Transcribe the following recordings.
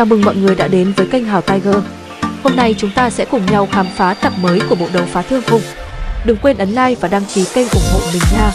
Chào mừng mọi người đã đến với kênh Hào Tiger. Hôm nay chúng ta sẽ cùng nhau khám phá tập mới của bộ đấu phá thương khung. Đừng quên ấn like và đăng ký kênh ủng hộ mình nha.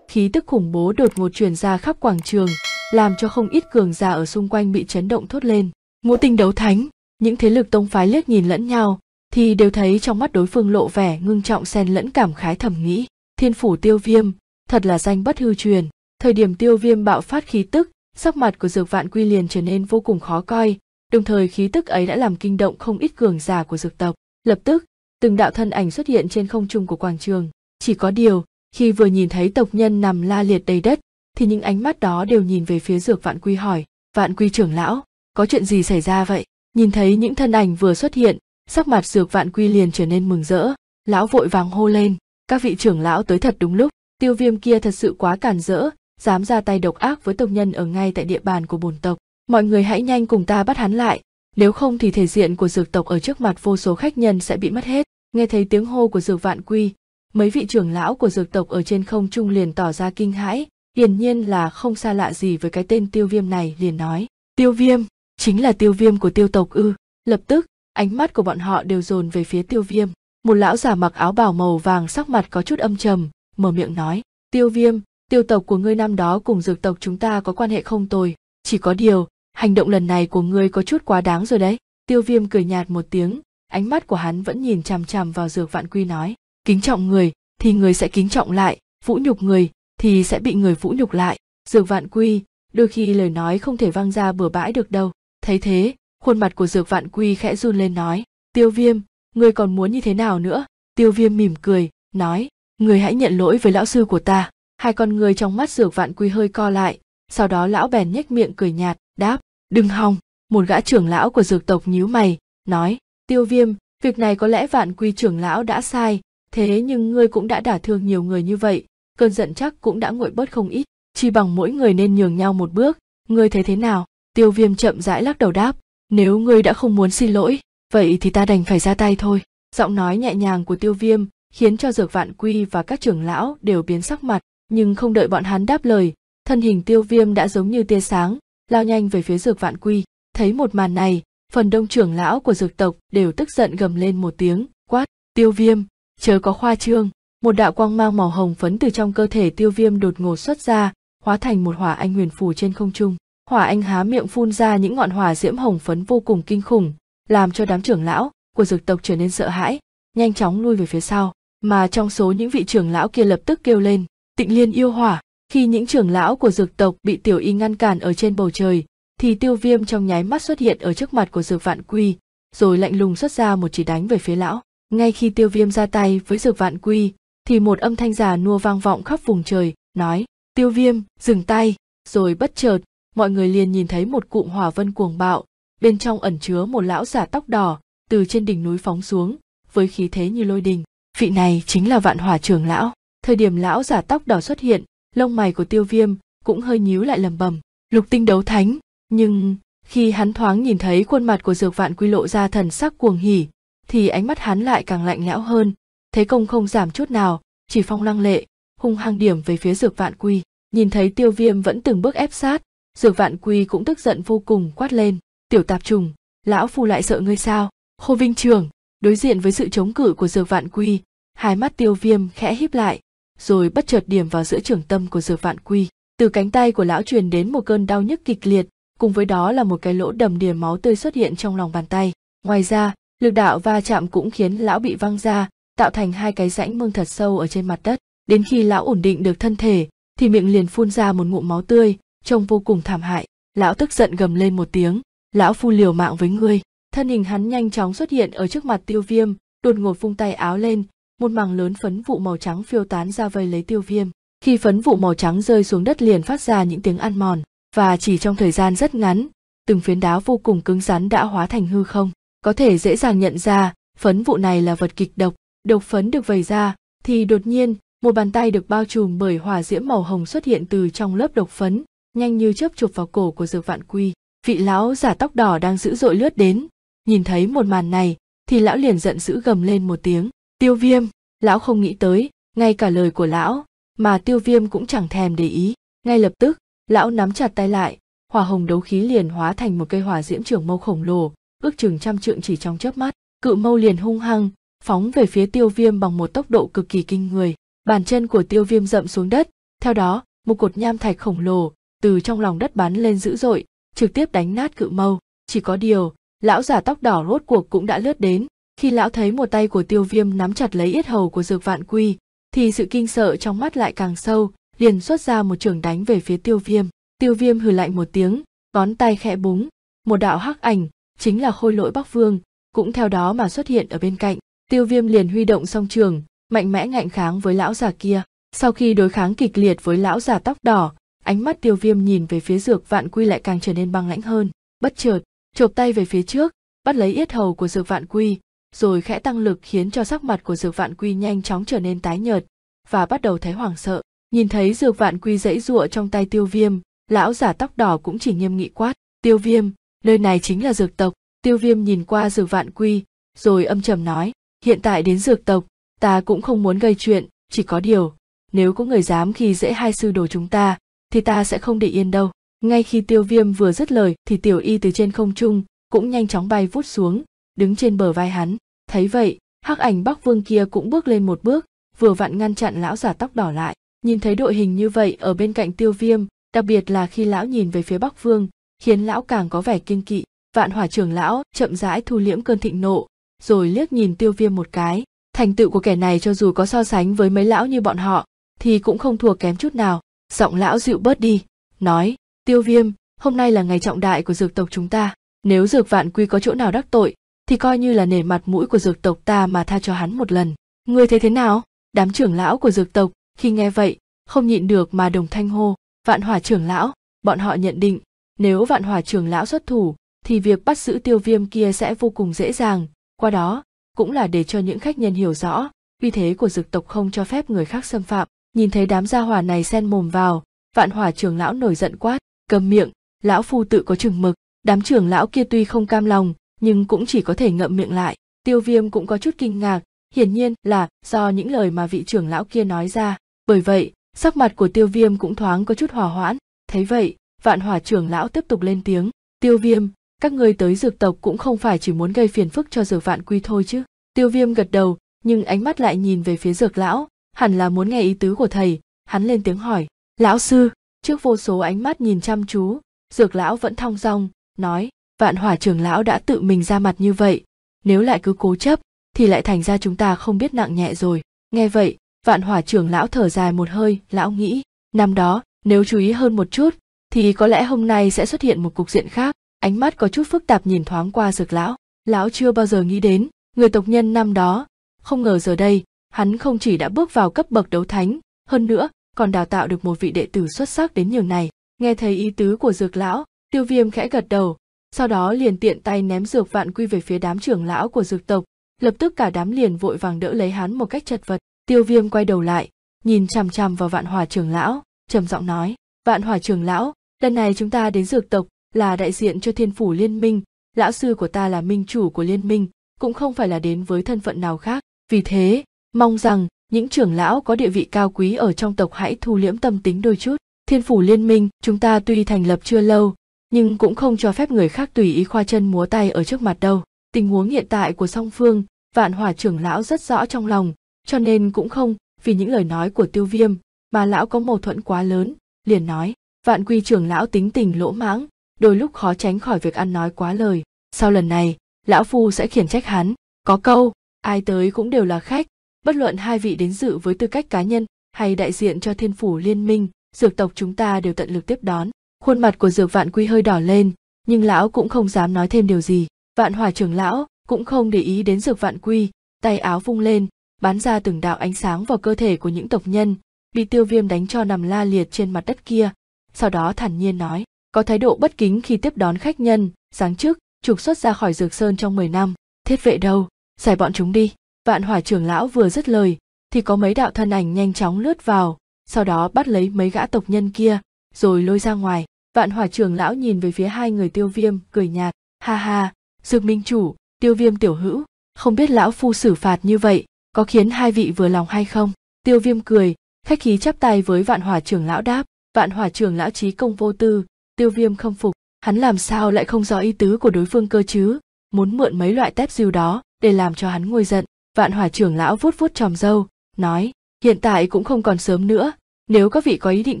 Khí tức khủng bố đột ngột truyền ra khắp quảng trường, làm cho không ít cường giả ở xung quanh bị chấn động thốt lên. Ngũ tinh đấu thánh, những thế lực tông phái liếc nhìn lẫn nhau, thì đều thấy trong mắt đối phương lộ vẻ ngưng trọng xen lẫn cảm khái thầm nghĩ. Thiên phủ tiêu viêm, thật là danh bất hư truyền thời điểm tiêu viêm bạo phát khí tức sắc mặt của dược vạn quy liền trở nên vô cùng khó coi đồng thời khí tức ấy đã làm kinh động không ít cường giả của dược tộc lập tức từng đạo thân ảnh xuất hiện trên không trung của quảng trường chỉ có điều khi vừa nhìn thấy tộc nhân nằm la liệt đầy đất thì những ánh mắt đó đều nhìn về phía dược vạn quy hỏi vạn quy trưởng lão có chuyện gì xảy ra vậy nhìn thấy những thân ảnh vừa xuất hiện sắc mặt dược vạn quy liền trở nên mừng rỡ lão vội vàng hô lên các vị trưởng lão tới thật đúng lúc tiêu viêm kia thật sự quá cản rỡ dám ra tay độc ác với tộc nhân ở ngay tại địa bàn của bồn tộc mọi người hãy nhanh cùng ta bắt hắn lại nếu không thì thể diện của dược tộc ở trước mặt vô số khách nhân sẽ bị mất hết nghe thấy tiếng hô của dược vạn quy mấy vị trưởng lão của dược tộc ở trên không trung liền tỏ ra kinh hãi hiển nhiên là không xa lạ gì với cái tên tiêu viêm này liền nói tiêu viêm chính là tiêu viêm của tiêu tộc ư lập tức ánh mắt của bọn họ đều dồn về phía tiêu viêm một lão giả mặc áo bào màu vàng sắc mặt có chút âm trầm mở miệng nói tiêu viêm tiêu tộc của ngươi năm đó cùng dược tộc chúng ta có quan hệ không tồi chỉ có điều hành động lần này của ngươi có chút quá đáng rồi đấy tiêu viêm cười nhạt một tiếng ánh mắt của hắn vẫn nhìn chằm chằm vào dược vạn quy nói kính trọng người thì người sẽ kính trọng lại vũ nhục người thì sẽ bị người vũ nhục lại dược vạn quy đôi khi lời nói không thể văng ra bừa bãi được đâu thấy thế khuôn mặt của dược vạn quy khẽ run lên nói tiêu viêm ngươi còn muốn như thế nào nữa tiêu viêm mỉm cười nói người hãy nhận lỗi với lão sư của ta hai con người trong mắt dược vạn quy hơi co lại sau đó lão bèn nhếch miệng cười nhạt đáp đừng hòng một gã trưởng lão của dược tộc nhíu mày nói tiêu viêm việc này có lẽ vạn quy trưởng lão đã sai thế nhưng ngươi cũng đã đả thương nhiều người như vậy cơn giận chắc cũng đã nguội bớt không ít chỉ bằng mỗi người nên nhường nhau một bước ngươi thấy thế nào tiêu viêm chậm rãi lắc đầu đáp nếu ngươi đã không muốn xin lỗi vậy thì ta đành phải ra tay thôi giọng nói nhẹ nhàng của tiêu viêm khiến cho dược vạn quy và các trưởng lão đều biến sắc mặt nhưng không đợi bọn hắn đáp lời thân hình tiêu viêm đã giống như tia sáng lao nhanh về phía dược vạn quy thấy một màn này phần đông trưởng lão của dược tộc đều tức giận gầm lên một tiếng quát tiêu viêm chớ có khoa trương một đạo quang mang màu hồng phấn từ trong cơ thể tiêu viêm đột ngột xuất ra hóa thành một hỏa anh huyền phù trên không trung hỏa anh há miệng phun ra những ngọn hỏa diễm hồng phấn vô cùng kinh khủng làm cho đám trưởng lão của dược tộc trở nên sợ hãi nhanh chóng lui về phía sau mà trong số những vị trưởng lão kia lập tức kêu lên tịnh liên yêu hỏa khi những trưởng lão của dược tộc bị tiểu y ngăn cản ở trên bầu trời thì tiêu viêm trong nháy mắt xuất hiện ở trước mặt của dược vạn quy rồi lạnh lùng xuất ra một chỉ đánh về phía lão ngay khi tiêu viêm ra tay với dược vạn quy thì một âm thanh già nua vang vọng khắp vùng trời nói tiêu viêm dừng tay rồi bất chợt mọi người liền nhìn thấy một cụm hỏa vân cuồng bạo bên trong ẩn chứa một lão giả tóc đỏ từ trên đỉnh núi phóng xuống với khí thế như lôi đình vị này chính là vạn hòa trường lão thời điểm lão giả tóc đỏ xuất hiện lông mày của tiêu viêm cũng hơi nhíu lại lầm bầm lục tinh đấu thánh nhưng khi hắn thoáng nhìn thấy khuôn mặt của dược vạn quy lộ ra thần sắc cuồng hỉ thì ánh mắt hắn lại càng lạnh lẽo hơn thế công không giảm chút nào chỉ phong lăng lệ hung hăng điểm về phía dược vạn quy nhìn thấy tiêu viêm vẫn từng bước ép sát dược vạn quy cũng tức giận vô cùng quát lên tiểu tạp trùng lão phù lại sợ ngươi sao khô vinh trường đối diện với sự chống cự của dược vạn quy hai mắt tiêu viêm khẽ híp lại rồi bất chợt điểm vào giữa trường tâm của dược vạn quy từ cánh tay của lão truyền đến một cơn đau nhức kịch liệt cùng với đó là một cái lỗ đầm đìa máu tươi xuất hiện trong lòng bàn tay ngoài ra lực đạo va chạm cũng khiến lão bị văng ra tạo thành hai cái rãnh mương thật sâu ở trên mặt đất đến khi lão ổn định được thân thể thì miệng liền phun ra một ngụm máu tươi trông vô cùng thảm hại lão tức giận gầm lên một tiếng lão phu liều mạng với ngươi thân hình hắn nhanh chóng xuất hiện ở trước mặt tiêu viêm đột ngột vung tay áo lên một mảng lớn phấn vụ màu trắng phiêu tán ra vây lấy tiêu viêm khi phấn vụ màu trắng rơi xuống đất liền phát ra những tiếng ăn mòn và chỉ trong thời gian rất ngắn từng phiến đá vô cùng cứng rắn đã hóa thành hư không có thể dễ dàng nhận ra phấn vụ này là vật kịch độc độc phấn được vẩy ra thì đột nhiên một bàn tay được bao trùm bởi hỏa diễm màu hồng xuất hiện từ trong lớp độc phấn nhanh như chớp chụp vào cổ của dược vạn quy vị lão giả tóc đỏ đang dữ dội lướt đến nhìn thấy một màn này thì lão liền giận dữ gầm lên một tiếng tiêu viêm lão không nghĩ tới ngay cả lời của lão mà tiêu viêm cũng chẳng thèm để ý ngay lập tức lão nắm chặt tay lại hỏa hồng đấu khí liền hóa thành một cây hỏa diễm trưởng mâu khổng lồ ước chừng trăm trượng chỉ trong chớp mắt cự mâu liền hung hăng phóng về phía tiêu viêm bằng một tốc độ cực kỳ kinh người bàn chân của tiêu viêm rậm xuống đất theo đó một cột nham thạch khổng lồ từ trong lòng đất bắn lên dữ dội trực tiếp đánh nát cự mâu chỉ có điều lão giả tóc đỏ rốt cuộc cũng đã lướt đến khi lão thấy một tay của tiêu viêm nắm chặt lấy yết hầu của dược vạn quy thì sự kinh sợ trong mắt lại càng sâu liền xuất ra một trường đánh về phía tiêu viêm tiêu viêm hừ lạnh một tiếng ngón tay khẽ búng một đạo hắc ảnh chính là khôi lỗi bắc vương cũng theo đó mà xuất hiện ở bên cạnh tiêu viêm liền huy động song trường mạnh mẽ ngạnh kháng với lão già kia sau khi đối kháng kịch liệt với lão già tóc đỏ ánh mắt tiêu viêm nhìn về phía dược vạn quy lại càng trở nên băng lãnh hơn bất chợt chộp tay về phía trước bắt lấy yết hầu của dược vạn quy rồi khẽ tăng lực khiến cho sắc mặt của dược vạn quy nhanh chóng trở nên tái nhợt và bắt đầu thấy hoảng sợ nhìn thấy dược vạn quy dãy giụa trong tay tiêu viêm lão giả tóc đỏ cũng chỉ nghiêm nghị quát tiêu viêm nơi này chính là dược tộc tiêu viêm nhìn qua dược vạn quy rồi âm trầm nói hiện tại đến dược tộc ta cũng không muốn gây chuyện chỉ có điều nếu có người dám khi dễ hai sư đồ chúng ta thì ta sẽ không để yên đâu ngay khi tiêu viêm vừa dứt lời thì tiểu y từ trên không trung cũng nhanh chóng bay vút xuống đứng trên bờ vai hắn thấy vậy hắc ảnh bắc vương kia cũng bước lên một bước vừa vặn ngăn chặn lão giả tóc đỏ lại nhìn thấy đội hình như vậy ở bên cạnh tiêu viêm đặc biệt là khi lão nhìn về phía bắc vương khiến lão càng có vẻ kiên kỵ vạn hỏa trưởng lão chậm rãi thu liễm cơn thịnh nộ rồi liếc nhìn tiêu viêm một cái thành tựu của kẻ này cho dù có so sánh với mấy lão như bọn họ thì cũng không thua kém chút nào giọng lão dịu bớt đi nói Tiêu Viêm, hôm nay là ngày trọng đại của dược tộc chúng ta, nếu dược vạn quy có chỗ nào đắc tội, thì coi như là nể mặt mũi của dược tộc ta mà tha cho hắn một lần. Ngươi thấy thế nào? Đám trưởng lão của dược tộc, khi nghe vậy, không nhịn được mà đồng thanh hô, vạn hỏa trưởng lão, bọn họ nhận định, nếu vạn hỏa trưởng lão xuất thủ, thì việc bắt giữ tiêu viêm kia sẽ vô cùng dễ dàng, qua đó, cũng là để cho những khách nhân hiểu rõ, uy thế của dược tộc không cho phép người khác xâm phạm, nhìn thấy đám gia hỏa này xen mồm vào, vạn hỏa trưởng lão nổi giận quát, cầm miệng lão phu tự có chừng mực đám trưởng lão kia tuy không cam lòng nhưng cũng chỉ có thể ngậm miệng lại tiêu viêm cũng có chút kinh ngạc hiển nhiên là do những lời mà vị trưởng lão kia nói ra bởi vậy sắc mặt của tiêu viêm cũng thoáng có chút hòa hoãn thấy vậy vạn hỏa trưởng lão tiếp tục lên tiếng tiêu viêm các ngươi tới dược tộc cũng không phải chỉ muốn gây phiền phức cho dược vạn quy thôi chứ tiêu viêm gật đầu nhưng ánh mắt lại nhìn về phía dược lão hẳn là muốn nghe ý tứ của thầy hắn lên tiếng hỏi lão sư trước vô số ánh mắt nhìn chăm chú dược lão vẫn thong dong nói vạn hỏa trưởng lão đã tự mình ra mặt như vậy nếu lại cứ cố chấp thì lại thành ra chúng ta không biết nặng nhẹ rồi nghe vậy vạn hỏa trưởng lão thở dài một hơi lão nghĩ năm đó nếu chú ý hơn một chút thì có lẽ hôm nay sẽ xuất hiện một cục diện khác ánh mắt có chút phức tạp nhìn thoáng qua dược lão lão chưa bao giờ nghĩ đến người tộc nhân năm đó không ngờ giờ đây hắn không chỉ đã bước vào cấp bậc đấu thánh hơn nữa còn đào tạo được một vị đệ tử xuất sắc đến nhường này nghe thấy ý tứ của dược lão tiêu viêm khẽ gật đầu sau đó liền tiện tay ném dược vạn quy về phía đám trưởng lão của dược tộc lập tức cả đám liền vội vàng đỡ lấy hắn một cách chật vật tiêu viêm quay đầu lại nhìn chằm chằm vào vạn hòa trưởng lão trầm giọng nói vạn hòa trưởng lão lần này chúng ta đến dược tộc là đại diện cho thiên phủ liên minh lão sư của ta là minh chủ của liên minh cũng không phải là đến với thân phận nào khác vì thế mong rằng những trưởng lão có địa vị cao quý ở trong tộc hãy thu liễm tâm tính đôi chút thiên phủ liên minh chúng ta tuy thành lập chưa lâu nhưng cũng không cho phép người khác tùy ý khoa chân múa tay ở trước mặt đâu tình huống hiện tại của song phương vạn hỏa trưởng lão rất rõ trong lòng cho nên cũng không vì những lời nói của tiêu viêm mà lão có mâu thuẫn quá lớn liền nói vạn quy trưởng lão tính tình lỗ mãng đôi lúc khó tránh khỏi việc ăn nói quá lời sau lần này lão phu sẽ khiển trách hắn có câu ai tới cũng đều là khách bất luận hai vị đến dự với tư cách cá nhân hay đại diện cho thiên phủ liên minh dược tộc chúng ta đều tận lực tiếp đón khuôn mặt của dược vạn quy hơi đỏ lên nhưng lão cũng không dám nói thêm điều gì vạn hỏa trưởng lão cũng không để ý đến dược vạn quy tay áo vung lên bắn ra từng đạo ánh sáng vào cơ thể của những tộc nhân bị tiêu viêm đánh cho nằm la liệt trên mặt đất kia sau đó thản nhiên nói có thái độ bất kính khi tiếp đón khách nhân giáng chức trục xuất ra khỏi dược sơn trong 10 năm thiết vệ đâu giải bọn chúng đi vạn hỏa trưởng lão vừa dứt lời thì có mấy đạo thân ảnh nhanh chóng lướt vào sau đó bắt lấy mấy gã tộc nhân kia rồi lôi ra ngoài vạn hỏa trưởng lão nhìn về phía hai người tiêu viêm cười nhạt ha ha dược minh chủ tiêu viêm tiểu hữu không biết lão phu xử phạt như vậy có khiến hai vị vừa lòng hay không tiêu viêm cười khách khí chắp tay với vạn hỏa trưởng lão đáp vạn hỏa trưởng lão trí công vô tư tiêu viêm không phục hắn làm sao lại không rõ ý tứ của đối phương cơ chứ muốn mượn mấy loại tép diêu đó để làm cho hắn ngồi giận vạn hòa trưởng lão vuốt vuốt tròm râu nói hiện tại cũng không còn sớm nữa nếu các vị có ý định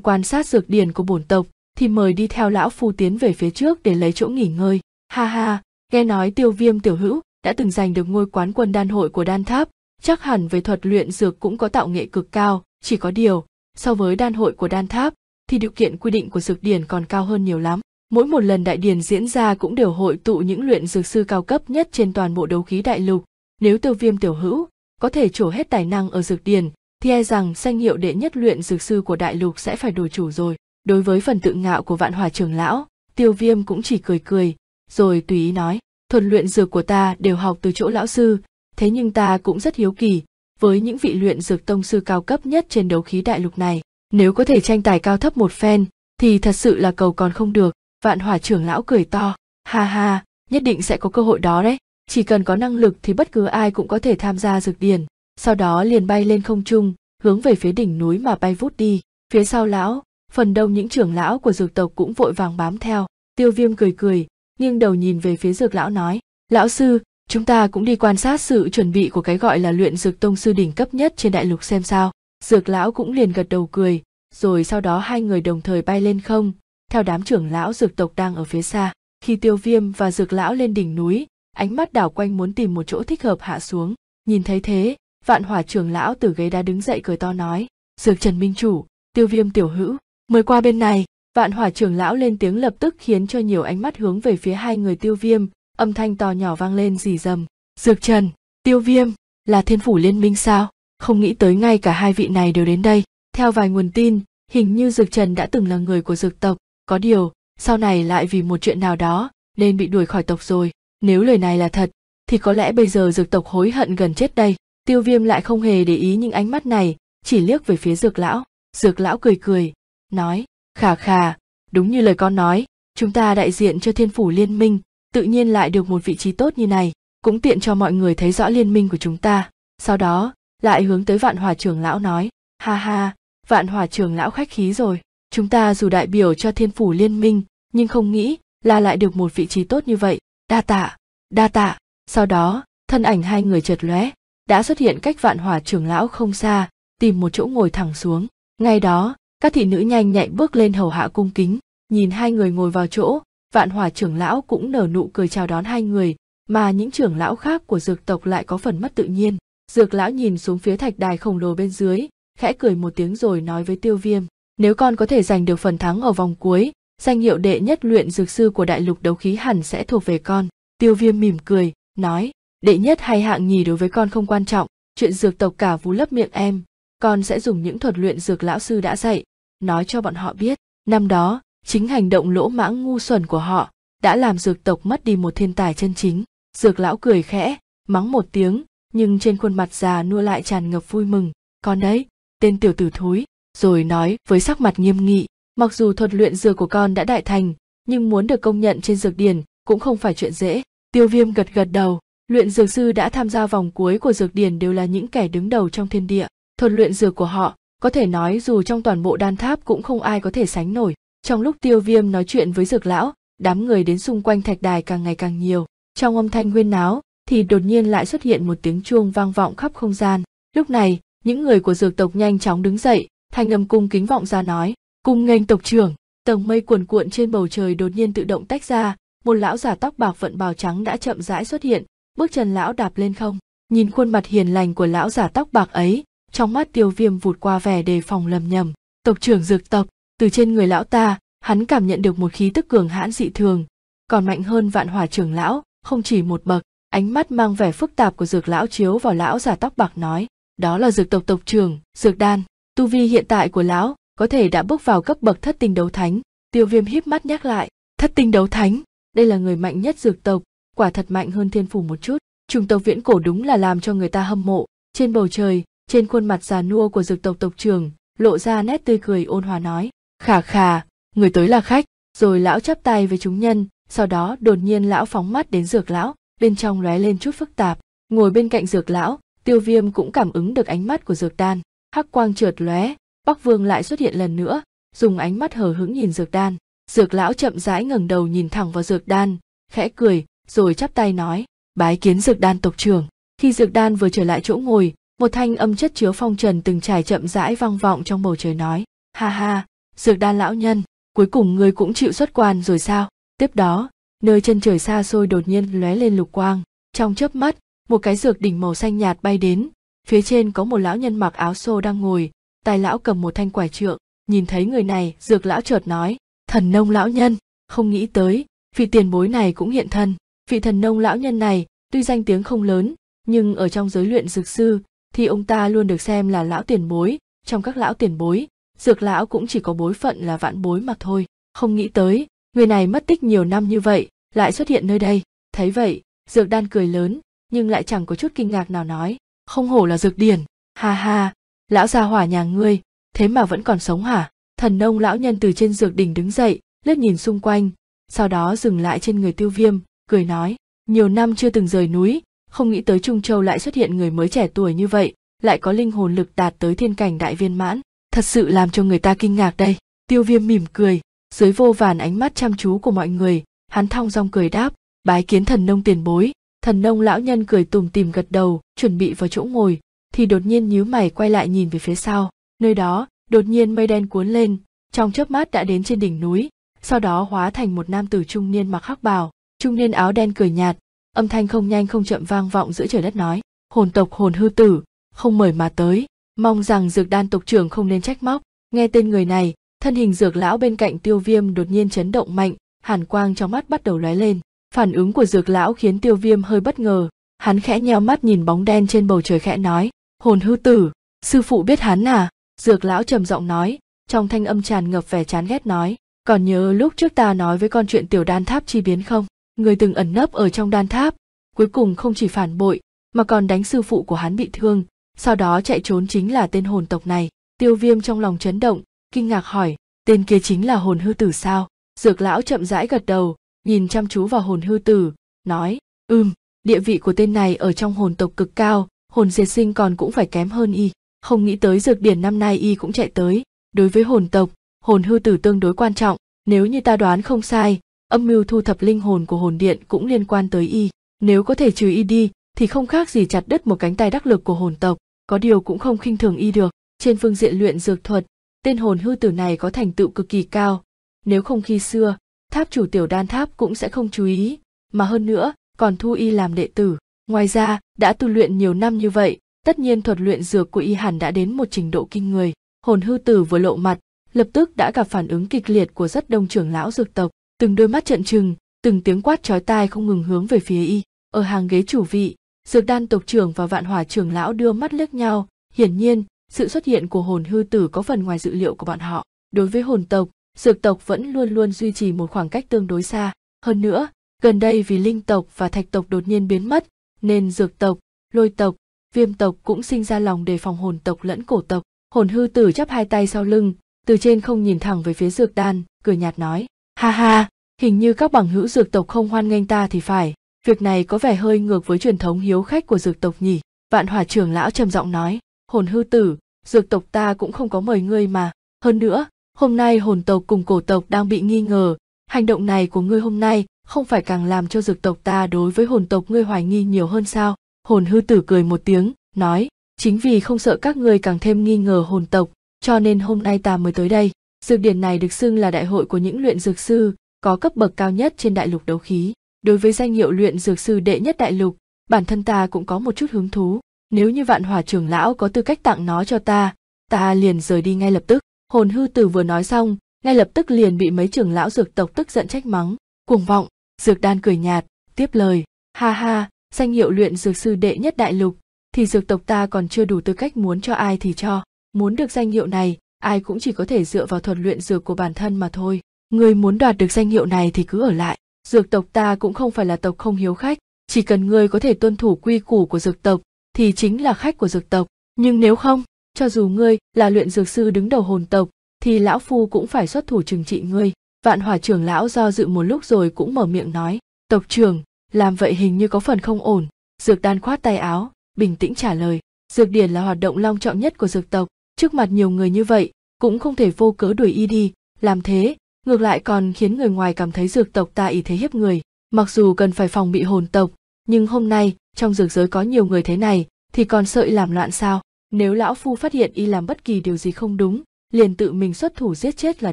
quan sát dược điền của bổn tộc thì mời đi theo lão phu tiến về phía trước để lấy chỗ nghỉ ngơi ha ha nghe nói tiêu viêm tiểu hữu đã từng giành được ngôi quán quân đan hội của đan tháp chắc hẳn về thuật luyện dược cũng có tạo nghệ cực cao chỉ có điều so với đan hội của đan tháp thì điều kiện quy định của dược điển còn cao hơn nhiều lắm mỗi một lần đại điển diễn ra cũng đều hội tụ những luyện dược sư cao cấp nhất trên toàn bộ đấu khí đại lục nếu tiêu viêm tiểu hữu có thể trổ hết tài năng ở dược điền, thì e rằng danh hiệu đệ nhất luyện dược sư của đại lục sẽ phải đổi chủ rồi. Đối với phần tự ngạo của vạn hòa trưởng lão, tiêu viêm cũng chỉ cười cười, rồi tùy ý nói, thuật luyện dược của ta đều học từ chỗ lão sư, thế nhưng ta cũng rất hiếu kỳ, với những vị luyện dược tông sư cao cấp nhất trên đấu khí đại lục này, nếu có thể tranh tài cao thấp một phen, thì thật sự là cầu còn không được, vạn hỏa trưởng lão cười to, ha ha, nhất định sẽ có cơ hội đó đấy chỉ cần có năng lực thì bất cứ ai cũng có thể tham gia dược điển sau đó liền bay lên không trung hướng về phía đỉnh núi mà bay vút đi phía sau lão phần đông những trưởng lão của dược tộc cũng vội vàng bám theo tiêu viêm cười cười nghiêng đầu nhìn về phía dược lão nói lão sư chúng ta cũng đi quan sát sự chuẩn bị của cái gọi là luyện dược tông sư đỉnh cấp nhất trên đại lục xem sao dược lão cũng liền gật đầu cười rồi sau đó hai người đồng thời bay lên không theo đám trưởng lão dược tộc đang ở phía xa khi tiêu viêm và dược lão lên đỉnh núi ánh mắt đảo quanh muốn tìm một chỗ thích hợp hạ xuống nhìn thấy thế vạn hỏa trưởng lão từ ghế đá đứng dậy cười to nói dược trần minh chủ tiêu viêm tiểu hữu mời qua bên này vạn hỏa trưởng lão lên tiếng lập tức khiến cho nhiều ánh mắt hướng về phía hai người tiêu viêm âm thanh to nhỏ vang lên rì rầm dược trần tiêu viêm là thiên phủ liên minh sao không nghĩ tới ngay cả hai vị này đều đến đây theo vài nguồn tin hình như dược trần đã từng là người của dược tộc có điều sau này lại vì một chuyện nào đó nên bị đuổi khỏi tộc rồi nếu lời này là thật thì có lẽ bây giờ dược tộc hối hận gần chết đây tiêu viêm lại không hề để ý những ánh mắt này chỉ liếc về phía dược lão dược lão cười cười nói khà khà đúng như lời con nói chúng ta đại diện cho thiên phủ liên minh tự nhiên lại được một vị trí tốt như này cũng tiện cho mọi người thấy rõ liên minh của chúng ta sau đó lại hướng tới vạn hòa trưởng lão nói ha ha vạn hòa trưởng lão khách khí rồi chúng ta dù đại biểu cho thiên phủ liên minh nhưng không nghĩ là lại được một vị trí tốt như vậy đa tạ đa tạ sau đó thân ảnh hai người chợt lóe đã xuất hiện cách vạn hỏa trưởng lão không xa tìm một chỗ ngồi thẳng xuống ngay đó các thị nữ nhanh nhạy bước lên hầu hạ cung kính nhìn hai người ngồi vào chỗ vạn hỏa trưởng lão cũng nở nụ cười chào đón hai người mà những trưởng lão khác của dược tộc lại có phần mất tự nhiên dược lão nhìn xuống phía thạch đài khổng lồ bên dưới khẽ cười một tiếng rồi nói với tiêu viêm nếu con có thể giành được phần thắng ở vòng cuối danh hiệu đệ nhất luyện dược sư của đại lục đấu khí hẳn sẽ thuộc về con tiêu viêm mỉm cười nói đệ nhất hay hạng nhì đối với con không quan trọng chuyện dược tộc cả vú lấp miệng em con sẽ dùng những thuật luyện dược lão sư đã dạy nói cho bọn họ biết năm đó chính hành động lỗ mãng ngu xuẩn của họ đã làm dược tộc mất đi một thiên tài chân chính dược lão cười khẽ mắng một tiếng nhưng trên khuôn mặt già nua lại tràn ngập vui mừng con đấy tên tiểu tử thối rồi nói với sắc mặt nghiêm nghị Mặc dù thuật luyện dược của con đã đại thành, nhưng muốn được công nhận trên dược điển cũng không phải chuyện dễ. Tiêu viêm gật gật đầu, luyện dược sư đã tham gia vòng cuối của dược điển đều là những kẻ đứng đầu trong thiên địa. Thuật luyện dược của họ có thể nói dù trong toàn bộ đan tháp cũng không ai có thể sánh nổi. Trong lúc tiêu viêm nói chuyện với dược lão, đám người đến xung quanh thạch đài càng ngày càng nhiều. Trong âm thanh huyên náo, thì đột nhiên lại xuất hiện một tiếng chuông vang vọng khắp không gian. Lúc này, những người của dược tộc nhanh chóng đứng dậy, thanh âm cung kính vọng ra nói, cung nghênh tộc trưởng tầng mây cuồn cuộn trên bầu trời đột nhiên tự động tách ra một lão giả tóc bạc vận bào trắng đã chậm rãi xuất hiện bước chân lão đạp lên không nhìn khuôn mặt hiền lành của lão giả tóc bạc ấy trong mắt tiêu viêm vụt qua vẻ đề phòng lầm nhầm tộc trưởng dược tộc từ trên người lão ta hắn cảm nhận được một khí tức cường hãn dị thường còn mạnh hơn vạn hỏa trưởng lão không chỉ một bậc ánh mắt mang vẻ phức tạp của dược lão chiếu vào lão giả tóc bạc nói đó là dược tộc tộc trưởng dược đan tu vi hiện tại của lão có thể đã bước vào cấp bậc thất tinh đấu thánh tiêu viêm híp mắt nhắc lại thất tinh đấu thánh đây là người mạnh nhất dược tộc quả thật mạnh hơn thiên phủ một chút trùng tộc viễn cổ đúng là làm cho người ta hâm mộ trên bầu trời trên khuôn mặt già nua của dược tộc tộc trường lộ ra nét tươi cười ôn hòa nói khà khà người tới là khách rồi lão chắp tay với chúng nhân sau đó đột nhiên lão phóng mắt đến dược lão bên trong lóe lên chút phức tạp ngồi bên cạnh dược lão tiêu viêm cũng cảm ứng được ánh mắt của dược đan hắc quang trượt lóe bắc vương lại xuất hiện lần nữa dùng ánh mắt hờ hững nhìn dược đan dược lão chậm rãi ngẩng đầu nhìn thẳng vào dược đan khẽ cười rồi chắp tay nói bái kiến dược đan tộc trưởng khi dược đan vừa trở lại chỗ ngồi một thanh âm chất chứa phong trần từng trải chậm rãi vang vọng trong bầu trời nói ha ha dược đan lão nhân cuối cùng ngươi cũng chịu xuất quan rồi sao tiếp đó nơi chân trời xa xôi đột nhiên lóe lên lục quang trong chớp mắt một cái dược đỉnh màu xanh nhạt bay đến phía trên có một lão nhân mặc áo xô đang ngồi tài lão cầm một thanh quải trượng nhìn thấy người này dược lão chợt nói thần nông lão nhân không nghĩ tới vị tiền bối này cũng hiện thân vị thần nông lão nhân này tuy danh tiếng không lớn nhưng ở trong giới luyện dược sư thì ông ta luôn được xem là lão tiền bối trong các lão tiền bối dược lão cũng chỉ có bối phận là vạn bối mà thôi không nghĩ tới người này mất tích nhiều năm như vậy lại xuất hiện nơi đây thấy vậy dược đan cười lớn nhưng lại chẳng có chút kinh ngạc nào nói không hổ là dược điển ha ha lão gia hỏa nhà ngươi thế mà vẫn còn sống hả thần nông lão nhân từ trên dược đỉnh đứng dậy lướt nhìn xung quanh sau đó dừng lại trên người tiêu viêm cười nói nhiều năm chưa từng rời núi không nghĩ tới trung châu lại xuất hiện người mới trẻ tuổi như vậy lại có linh hồn lực đạt tới thiên cảnh đại viên mãn thật sự làm cho người ta kinh ngạc đây tiêu viêm mỉm cười dưới vô vàn ánh mắt chăm chú của mọi người hắn thong dong cười đáp bái kiến thần nông tiền bối thần nông lão nhân cười tủm tìm gật đầu chuẩn bị vào chỗ ngồi thì đột nhiên nhíu mày quay lại nhìn về phía sau nơi đó đột nhiên mây đen cuốn lên trong chớp mắt đã đến trên đỉnh núi sau đó hóa thành một nam tử trung niên mặc khắc bào trung niên áo đen cười nhạt âm thanh không nhanh không chậm vang vọng giữa trời đất nói hồn tộc hồn hư tử không mời mà tới mong rằng dược đan tộc trưởng không nên trách móc nghe tên người này thân hình dược lão bên cạnh tiêu viêm đột nhiên chấn động mạnh hàn quang trong mắt bắt đầu lóe lên phản ứng của dược lão khiến tiêu viêm hơi bất ngờ hắn khẽ nheo mắt nhìn bóng đen trên bầu trời khẽ nói hồn hư tử sư phụ biết hắn à dược lão trầm giọng nói trong thanh âm tràn ngập vẻ chán ghét nói còn nhớ lúc trước ta nói với con chuyện tiểu đan tháp chi biến không người từng ẩn nấp ở trong đan tháp cuối cùng không chỉ phản bội mà còn đánh sư phụ của hắn bị thương sau đó chạy trốn chính là tên hồn tộc này tiêu viêm trong lòng chấn động kinh ngạc hỏi tên kia chính là hồn hư tử sao dược lão chậm rãi gật đầu nhìn chăm chú vào hồn hư tử nói ừm, địa vị của tên này ở trong hồn tộc cực cao hồn diệt sinh còn cũng phải kém hơn y không nghĩ tới dược điển năm nay y cũng chạy tới đối với hồn tộc hồn hư tử tương đối quan trọng nếu như ta đoán không sai âm mưu thu thập linh hồn của hồn điện cũng liên quan tới y nếu có thể trừ y đi thì không khác gì chặt đứt một cánh tay đắc lực của hồn tộc có điều cũng không khinh thường y được trên phương diện luyện dược thuật tên hồn hư tử này có thành tựu cực kỳ cao nếu không khi xưa tháp chủ tiểu đan tháp cũng sẽ không chú ý mà hơn nữa còn thu y làm đệ tử Ngoài ra, đã tu luyện nhiều năm như vậy, tất nhiên thuật luyện dược của y hẳn đã đến một trình độ kinh người. Hồn hư tử vừa lộ mặt, lập tức đã gặp phản ứng kịch liệt của rất đông trưởng lão dược tộc, từng đôi mắt trận trừng, từng tiếng quát chói tai không ngừng hướng về phía y. Ở hàng ghế chủ vị, dược đan tộc trưởng và vạn hỏa trưởng lão đưa mắt liếc nhau, hiển nhiên, sự xuất hiện của hồn hư tử có phần ngoài dự liệu của bọn họ. Đối với hồn tộc, dược tộc vẫn luôn luôn duy trì một khoảng cách tương đối xa. Hơn nữa, gần đây vì linh tộc và thạch tộc đột nhiên biến mất, nên dược tộc lôi tộc viêm tộc cũng sinh ra lòng đề phòng hồn tộc lẫn cổ tộc hồn hư tử chắp hai tay sau lưng từ trên không nhìn thẳng về phía dược đan cười nhạt nói ha ha hình như các bằng hữu dược tộc không hoan nghênh ta thì phải việc này có vẻ hơi ngược với truyền thống hiếu khách của dược tộc nhỉ vạn hỏa trưởng lão trầm giọng nói hồn hư tử dược tộc ta cũng không có mời ngươi mà hơn nữa hôm nay hồn tộc cùng cổ tộc đang bị nghi ngờ hành động này của ngươi hôm nay không phải càng làm cho dược tộc ta đối với hồn tộc ngươi hoài nghi nhiều hơn sao hồn hư tử cười một tiếng nói chính vì không sợ các ngươi càng thêm nghi ngờ hồn tộc cho nên hôm nay ta mới tới đây dược điển này được xưng là đại hội của những luyện dược sư có cấp bậc cao nhất trên đại lục đấu khí đối với danh hiệu luyện dược sư đệ nhất đại lục bản thân ta cũng có một chút hứng thú nếu như vạn hỏa trưởng lão có tư cách tặng nó cho ta ta liền rời đi ngay lập tức hồn hư tử vừa nói xong ngay lập tức liền bị mấy trưởng lão dược tộc tức giận trách mắng cuồng vọng dược đan cười nhạt tiếp lời ha ha danh hiệu luyện dược sư đệ nhất đại lục thì dược tộc ta còn chưa đủ tư cách muốn cho ai thì cho muốn được danh hiệu này ai cũng chỉ có thể dựa vào thuật luyện dược của bản thân mà thôi người muốn đoạt được danh hiệu này thì cứ ở lại dược tộc ta cũng không phải là tộc không hiếu khách chỉ cần ngươi có thể tuân thủ quy củ của dược tộc thì chính là khách của dược tộc nhưng nếu không cho dù ngươi là luyện dược sư đứng đầu hồn tộc thì lão phu cũng phải xuất thủ trừng trị ngươi vạn hỏa trưởng lão do dự một lúc rồi cũng mở miệng nói tộc trưởng làm vậy hình như có phần không ổn dược đan khoát tay áo bình tĩnh trả lời dược điển là hoạt động long trọng nhất của dược tộc trước mặt nhiều người như vậy cũng không thể vô cớ đuổi y đi làm thế ngược lại còn khiến người ngoài cảm thấy dược tộc ta ý thế hiếp người mặc dù cần phải phòng bị hồn tộc nhưng hôm nay trong dược giới có nhiều người thế này thì còn sợi làm loạn sao nếu lão phu phát hiện y làm bất kỳ điều gì không đúng liền tự mình xuất thủ giết chết là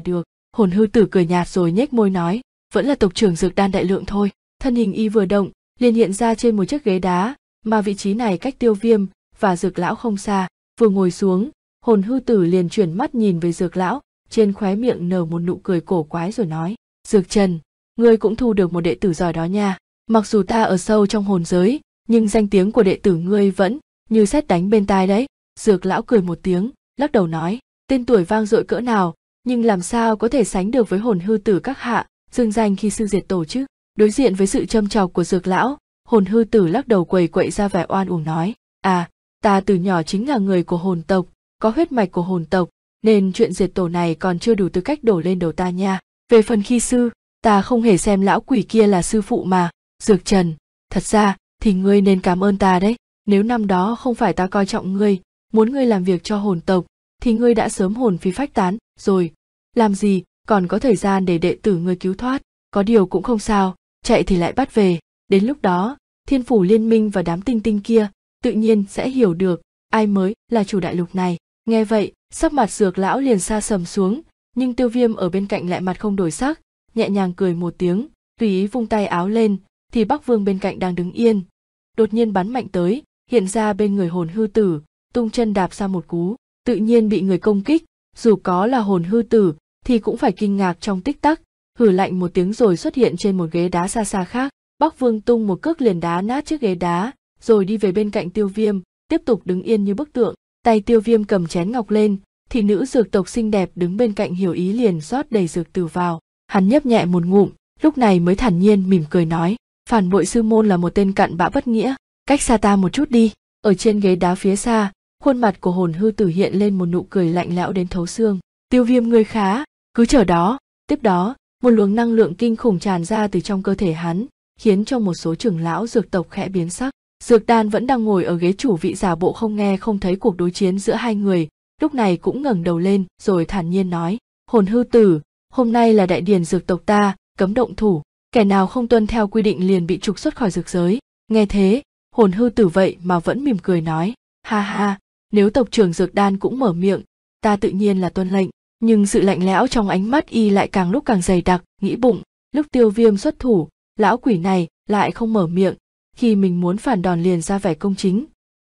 được hồn hư tử cười nhạt rồi nhếch môi nói vẫn là tộc trưởng dược đan đại lượng thôi thân hình y vừa động liền hiện ra trên một chiếc ghế đá mà vị trí này cách tiêu viêm và dược lão không xa vừa ngồi xuống hồn hư tử liền chuyển mắt nhìn về dược lão trên khóe miệng nở một nụ cười cổ quái rồi nói dược trần ngươi cũng thu được một đệ tử giỏi đó nha mặc dù ta ở sâu trong hồn giới nhưng danh tiếng của đệ tử ngươi vẫn như xét đánh bên tai đấy dược lão cười một tiếng lắc đầu nói tên tuổi vang dội cỡ nào nhưng làm sao có thể sánh được với hồn hư tử các hạ dương danh khi sư diệt tổ chứ đối diện với sự châm chọc của dược lão hồn hư tử lắc đầu quầy quậy ra vẻ oan uổng nói à ta từ nhỏ chính là người của hồn tộc có huyết mạch của hồn tộc nên chuyện diệt tổ này còn chưa đủ tư cách đổ lên đầu ta nha về phần khi sư ta không hề xem lão quỷ kia là sư phụ mà dược trần thật ra thì ngươi nên cảm ơn ta đấy nếu năm đó không phải ta coi trọng ngươi muốn ngươi làm việc cho hồn tộc thì ngươi đã sớm hồn phi phách tán rồi làm gì còn có thời gian để đệ tử người cứu thoát có điều cũng không sao chạy thì lại bắt về đến lúc đó thiên phủ liên minh và đám tinh tinh kia tự nhiên sẽ hiểu được ai mới là chủ đại lục này nghe vậy sắc mặt dược lão liền xa sầm xuống nhưng tiêu viêm ở bên cạnh lại mặt không đổi sắc nhẹ nhàng cười một tiếng tùy ý vung tay áo lên thì bắc vương bên cạnh đang đứng yên đột nhiên bắn mạnh tới hiện ra bên người hồn hư tử tung chân đạp ra một cú tự nhiên bị người công kích dù có là hồn hư tử thì cũng phải kinh ngạc trong tích tắc hử lạnh một tiếng rồi xuất hiện trên một ghế đá xa xa khác bắc vương tung một cước liền đá nát chiếc ghế đá rồi đi về bên cạnh tiêu viêm tiếp tục đứng yên như bức tượng tay tiêu viêm cầm chén ngọc lên thì nữ dược tộc xinh đẹp đứng bên cạnh hiểu ý liền rót đầy dược tử vào hắn nhấp nhẹ một ngụm lúc này mới thản nhiên mỉm cười nói phản bội sư môn là một tên cặn bã bất nghĩa cách xa ta một chút đi ở trên ghế đá phía xa khuôn mặt của hồn hư tử hiện lên một nụ cười lạnh lẽo đến thấu xương tiêu viêm ngươi khá cứ chờ đó tiếp đó một luồng năng lượng kinh khủng tràn ra từ trong cơ thể hắn khiến cho một số trưởng lão dược tộc khẽ biến sắc dược đan vẫn đang ngồi ở ghế chủ vị giả bộ không nghe không thấy cuộc đối chiến giữa hai người lúc này cũng ngẩng đầu lên rồi thản nhiên nói hồn hư tử hôm nay là đại điển dược tộc ta cấm động thủ kẻ nào không tuân theo quy định liền bị trục xuất khỏi dược giới nghe thế hồn hư tử vậy mà vẫn mỉm cười nói ha ha nếu tộc trưởng dược đan cũng mở miệng ta tự nhiên là tuân lệnh nhưng sự lạnh lẽo trong ánh mắt y lại càng lúc càng dày đặc nghĩ bụng lúc tiêu viêm xuất thủ lão quỷ này lại không mở miệng khi mình muốn phản đòn liền ra vẻ công chính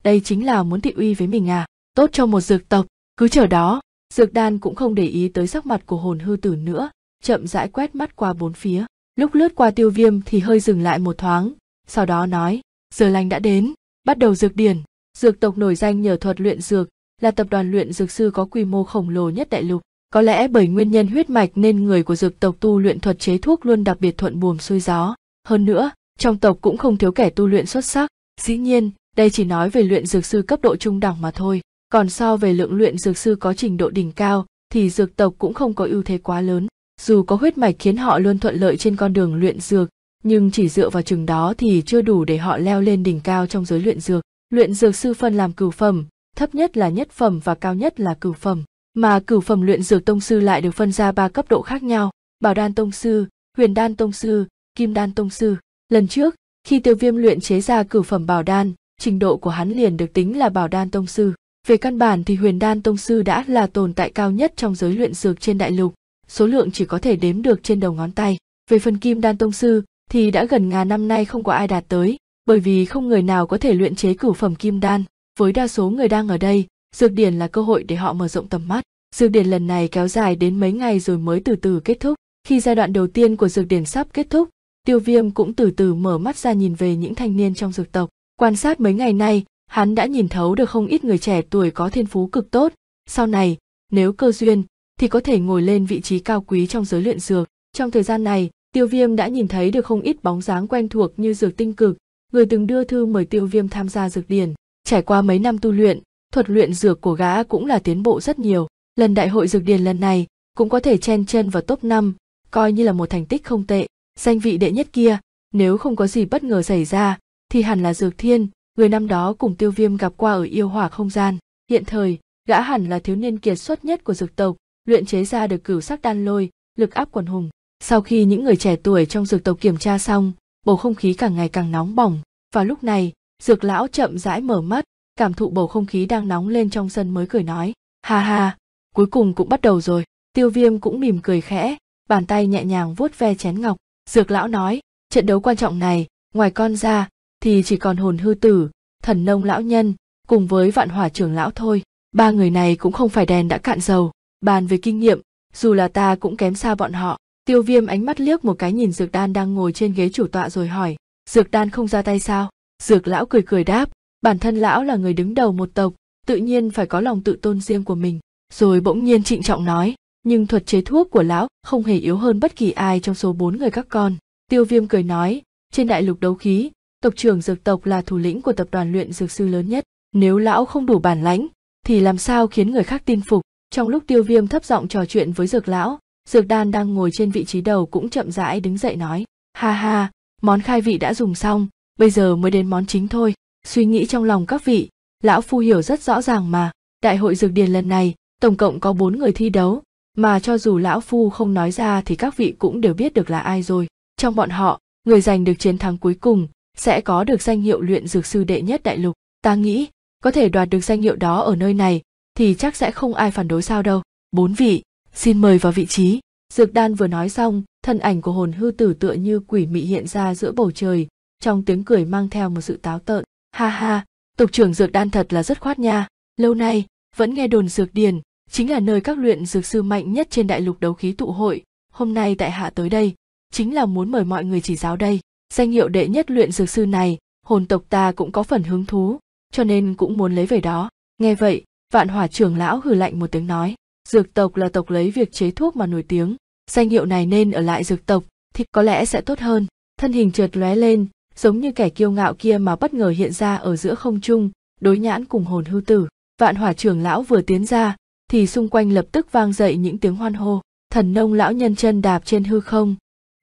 đây chính là muốn thị uy với mình à tốt cho một dược tộc cứ chờ đó dược đan cũng không để ý tới sắc mặt của hồn hư tử nữa chậm rãi quét mắt qua bốn phía lúc lướt qua tiêu viêm thì hơi dừng lại một thoáng sau đó nói giờ lành đã đến bắt đầu dược điển Dược tộc nổi danh nhờ thuật luyện dược, là tập đoàn luyện dược sư có quy mô khổng lồ nhất đại lục. Có lẽ bởi nguyên nhân huyết mạch nên người của dược tộc tu luyện thuật chế thuốc luôn đặc biệt thuận buồm xuôi gió. Hơn nữa, trong tộc cũng không thiếu kẻ tu luyện xuất sắc. Dĩ nhiên, đây chỉ nói về luyện dược sư cấp độ trung đẳng mà thôi. Còn so về lượng luyện dược sư có trình độ đỉnh cao, thì dược tộc cũng không có ưu thế quá lớn. Dù có huyết mạch khiến họ luôn thuận lợi trên con đường luyện dược, nhưng chỉ dựa vào chừng đó thì chưa đủ để họ leo lên đỉnh cao trong giới luyện dược luyện dược sư phân làm cửu phẩm thấp nhất là nhất phẩm và cao nhất là cửu phẩm mà cửu phẩm luyện dược tông sư lại được phân ra ba cấp độ khác nhau bảo đan tông sư huyền đan tông sư kim đan tông sư lần trước khi tiêu viêm luyện chế ra cửu phẩm bảo đan trình độ của hắn liền được tính là bảo đan tông sư về căn bản thì huyền đan tông sư đã là tồn tại cao nhất trong giới luyện dược trên đại lục số lượng chỉ có thể đếm được trên đầu ngón tay về phần kim đan tông sư thì đã gần ngàn năm nay không có ai đạt tới bởi vì không người nào có thể luyện chế cửu phẩm kim đan với đa số người đang ở đây dược điển là cơ hội để họ mở rộng tầm mắt dược điển lần này kéo dài đến mấy ngày rồi mới từ từ kết thúc khi giai đoạn đầu tiên của dược điển sắp kết thúc tiêu viêm cũng từ từ mở mắt ra nhìn về những thanh niên trong dược tộc quan sát mấy ngày nay hắn đã nhìn thấu được không ít người trẻ tuổi có thiên phú cực tốt sau này nếu cơ duyên thì có thể ngồi lên vị trí cao quý trong giới luyện dược trong thời gian này tiêu viêm đã nhìn thấy được không ít bóng dáng quen thuộc như dược tinh cực người từng đưa thư mời tiêu viêm tham gia dược điển trải qua mấy năm tu luyện thuật luyện dược của gã cũng là tiến bộ rất nhiều lần đại hội dược điển lần này cũng có thể chen chân vào top năm, coi như là một thành tích không tệ danh vị đệ nhất kia nếu không có gì bất ngờ xảy ra thì hẳn là dược thiên người năm đó cùng tiêu viêm gặp qua ở yêu hỏa không gian hiện thời gã hẳn là thiếu niên kiệt xuất nhất của dược tộc luyện chế ra được cửu sắc đan lôi lực áp quần hùng sau khi những người trẻ tuổi trong dược tộc kiểm tra xong bầu không khí càng ngày càng nóng bỏng và lúc này dược lão chậm rãi mở mắt cảm thụ bầu không khí đang nóng lên trong sân mới cười nói ha ha cuối cùng cũng bắt đầu rồi tiêu viêm cũng mỉm cười khẽ bàn tay nhẹ nhàng vuốt ve chén ngọc dược lão nói trận đấu quan trọng này ngoài con ra thì chỉ còn hồn hư tử thần nông lão nhân cùng với vạn hỏa trưởng lão thôi ba người này cũng không phải đèn đã cạn dầu bàn về kinh nghiệm dù là ta cũng kém xa bọn họ tiêu viêm ánh mắt liếc một cái nhìn dược đan đang ngồi trên ghế chủ tọa rồi hỏi dược đan không ra tay sao dược lão cười cười đáp bản thân lão là người đứng đầu một tộc tự nhiên phải có lòng tự tôn riêng của mình rồi bỗng nhiên trịnh trọng nói nhưng thuật chế thuốc của lão không hề yếu hơn bất kỳ ai trong số bốn người các con tiêu viêm cười nói trên đại lục đấu khí tộc trưởng dược tộc là thủ lĩnh của tập đoàn luyện dược sư lớn nhất nếu lão không đủ bản lãnh thì làm sao khiến người khác tin phục trong lúc tiêu viêm thấp giọng trò chuyện với dược lão Dược đan đang ngồi trên vị trí đầu cũng chậm rãi đứng dậy nói, ha ha, món khai vị đã dùng xong, bây giờ mới đến món chính thôi. Suy nghĩ trong lòng các vị, lão phu hiểu rất rõ ràng mà, đại hội dược điền lần này, tổng cộng có bốn người thi đấu, mà cho dù lão phu không nói ra thì các vị cũng đều biết được là ai rồi. Trong bọn họ, người giành được chiến thắng cuối cùng sẽ có được danh hiệu luyện dược sư đệ nhất đại lục. Ta nghĩ, có thể đoạt được danh hiệu đó ở nơi này thì chắc sẽ không ai phản đối sao đâu. Bốn vị, xin mời vào vị trí dược đan vừa nói xong thân ảnh của hồn hư tử tựa như quỷ mị hiện ra giữa bầu trời trong tiếng cười mang theo một sự táo tợn ha ha Tộc trưởng dược đan thật là rất khoát nha lâu nay vẫn nghe đồn dược điền chính là nơi các luyện dược sư mạnh nhất trên đại lục đấu khí tụ hội hôm nay tại hạ tới đây chính là muốn mời mọi người chỉ giáo đây danh hiệu đệ nhất luyện dược sư này hồn tộc ta cũng có phần hứng thú cho nên cũng muốn lấy về đó nghe vậy vạn hỏa trưởng lão hừ lạnh một tiếng nói Dược tộc là tộc lấy việc chế thuốc mà nổi tiếng, danh hiệu này nên ở lại dược tộc thì có lẽ sẽ tốt hơn. Thân hình trượt lóe lên, giống như kẻ kiêu ngạo kia mà bất ngờ hiện ra ở giữa không trung, đối nhãn cùng hồn hư tử. Vạn hỏa trưởng lão vừa tiến ra, thì xung quanh lập tức vang dậy những tiếng hoan hô. Thần nông lão nhân chân đạp trên hư không,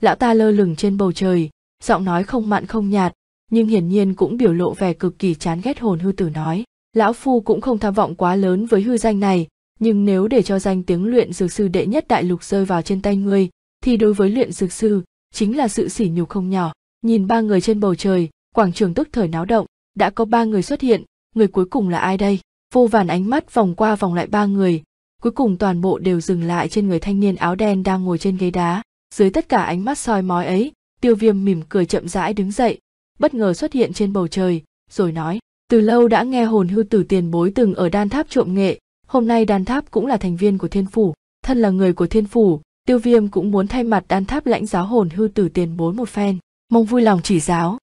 lão ta lơ lửng trên bầu trời, giọng nói không mặn không nhạt, nhưng hiển nhiên cũng biểu lộ vẻ cực kỳ chán ghét hồn hư tử nói. Lão phu cũng không tham vọng quá lớn với hư danh này, nhưng nếu để cho danh tiếng luyện dược sư đệ nhất đại lục rơi vào trên tay ngươi thì đối với luyện dược sư chính là sự sỉ nhục không nhỏ nhìn ba người trên bầu trời quảng trường tức thời náo động đã có ba người xuất hiện người cuối cùng là ai đây vô vàn ánh mắt vòng qua vòng lại ba người cuối cùng toàn bộ đều dừng lại trên người thanh niên áo đen đang ngồi trên ghế đá dưới tất cả ánh mắt soi mói ấy tiêu viêm mỉm cười chậm rãi đứng dậy bất ngờ xuất hiện trên bầu trời rồi nói từ lâu đã nghe hồn hư tử tiền bối từng ở đan tháp trộm nghệ Hôm nay đan tháp cũng là thành viên của thiên phủ, thân là người của thiên phủ, tiêu viêm cũng muốn thay mặt đan tháp lãnh giáo hồn hư tử tiền bối một phen, mong vui lòng chỉ giáo.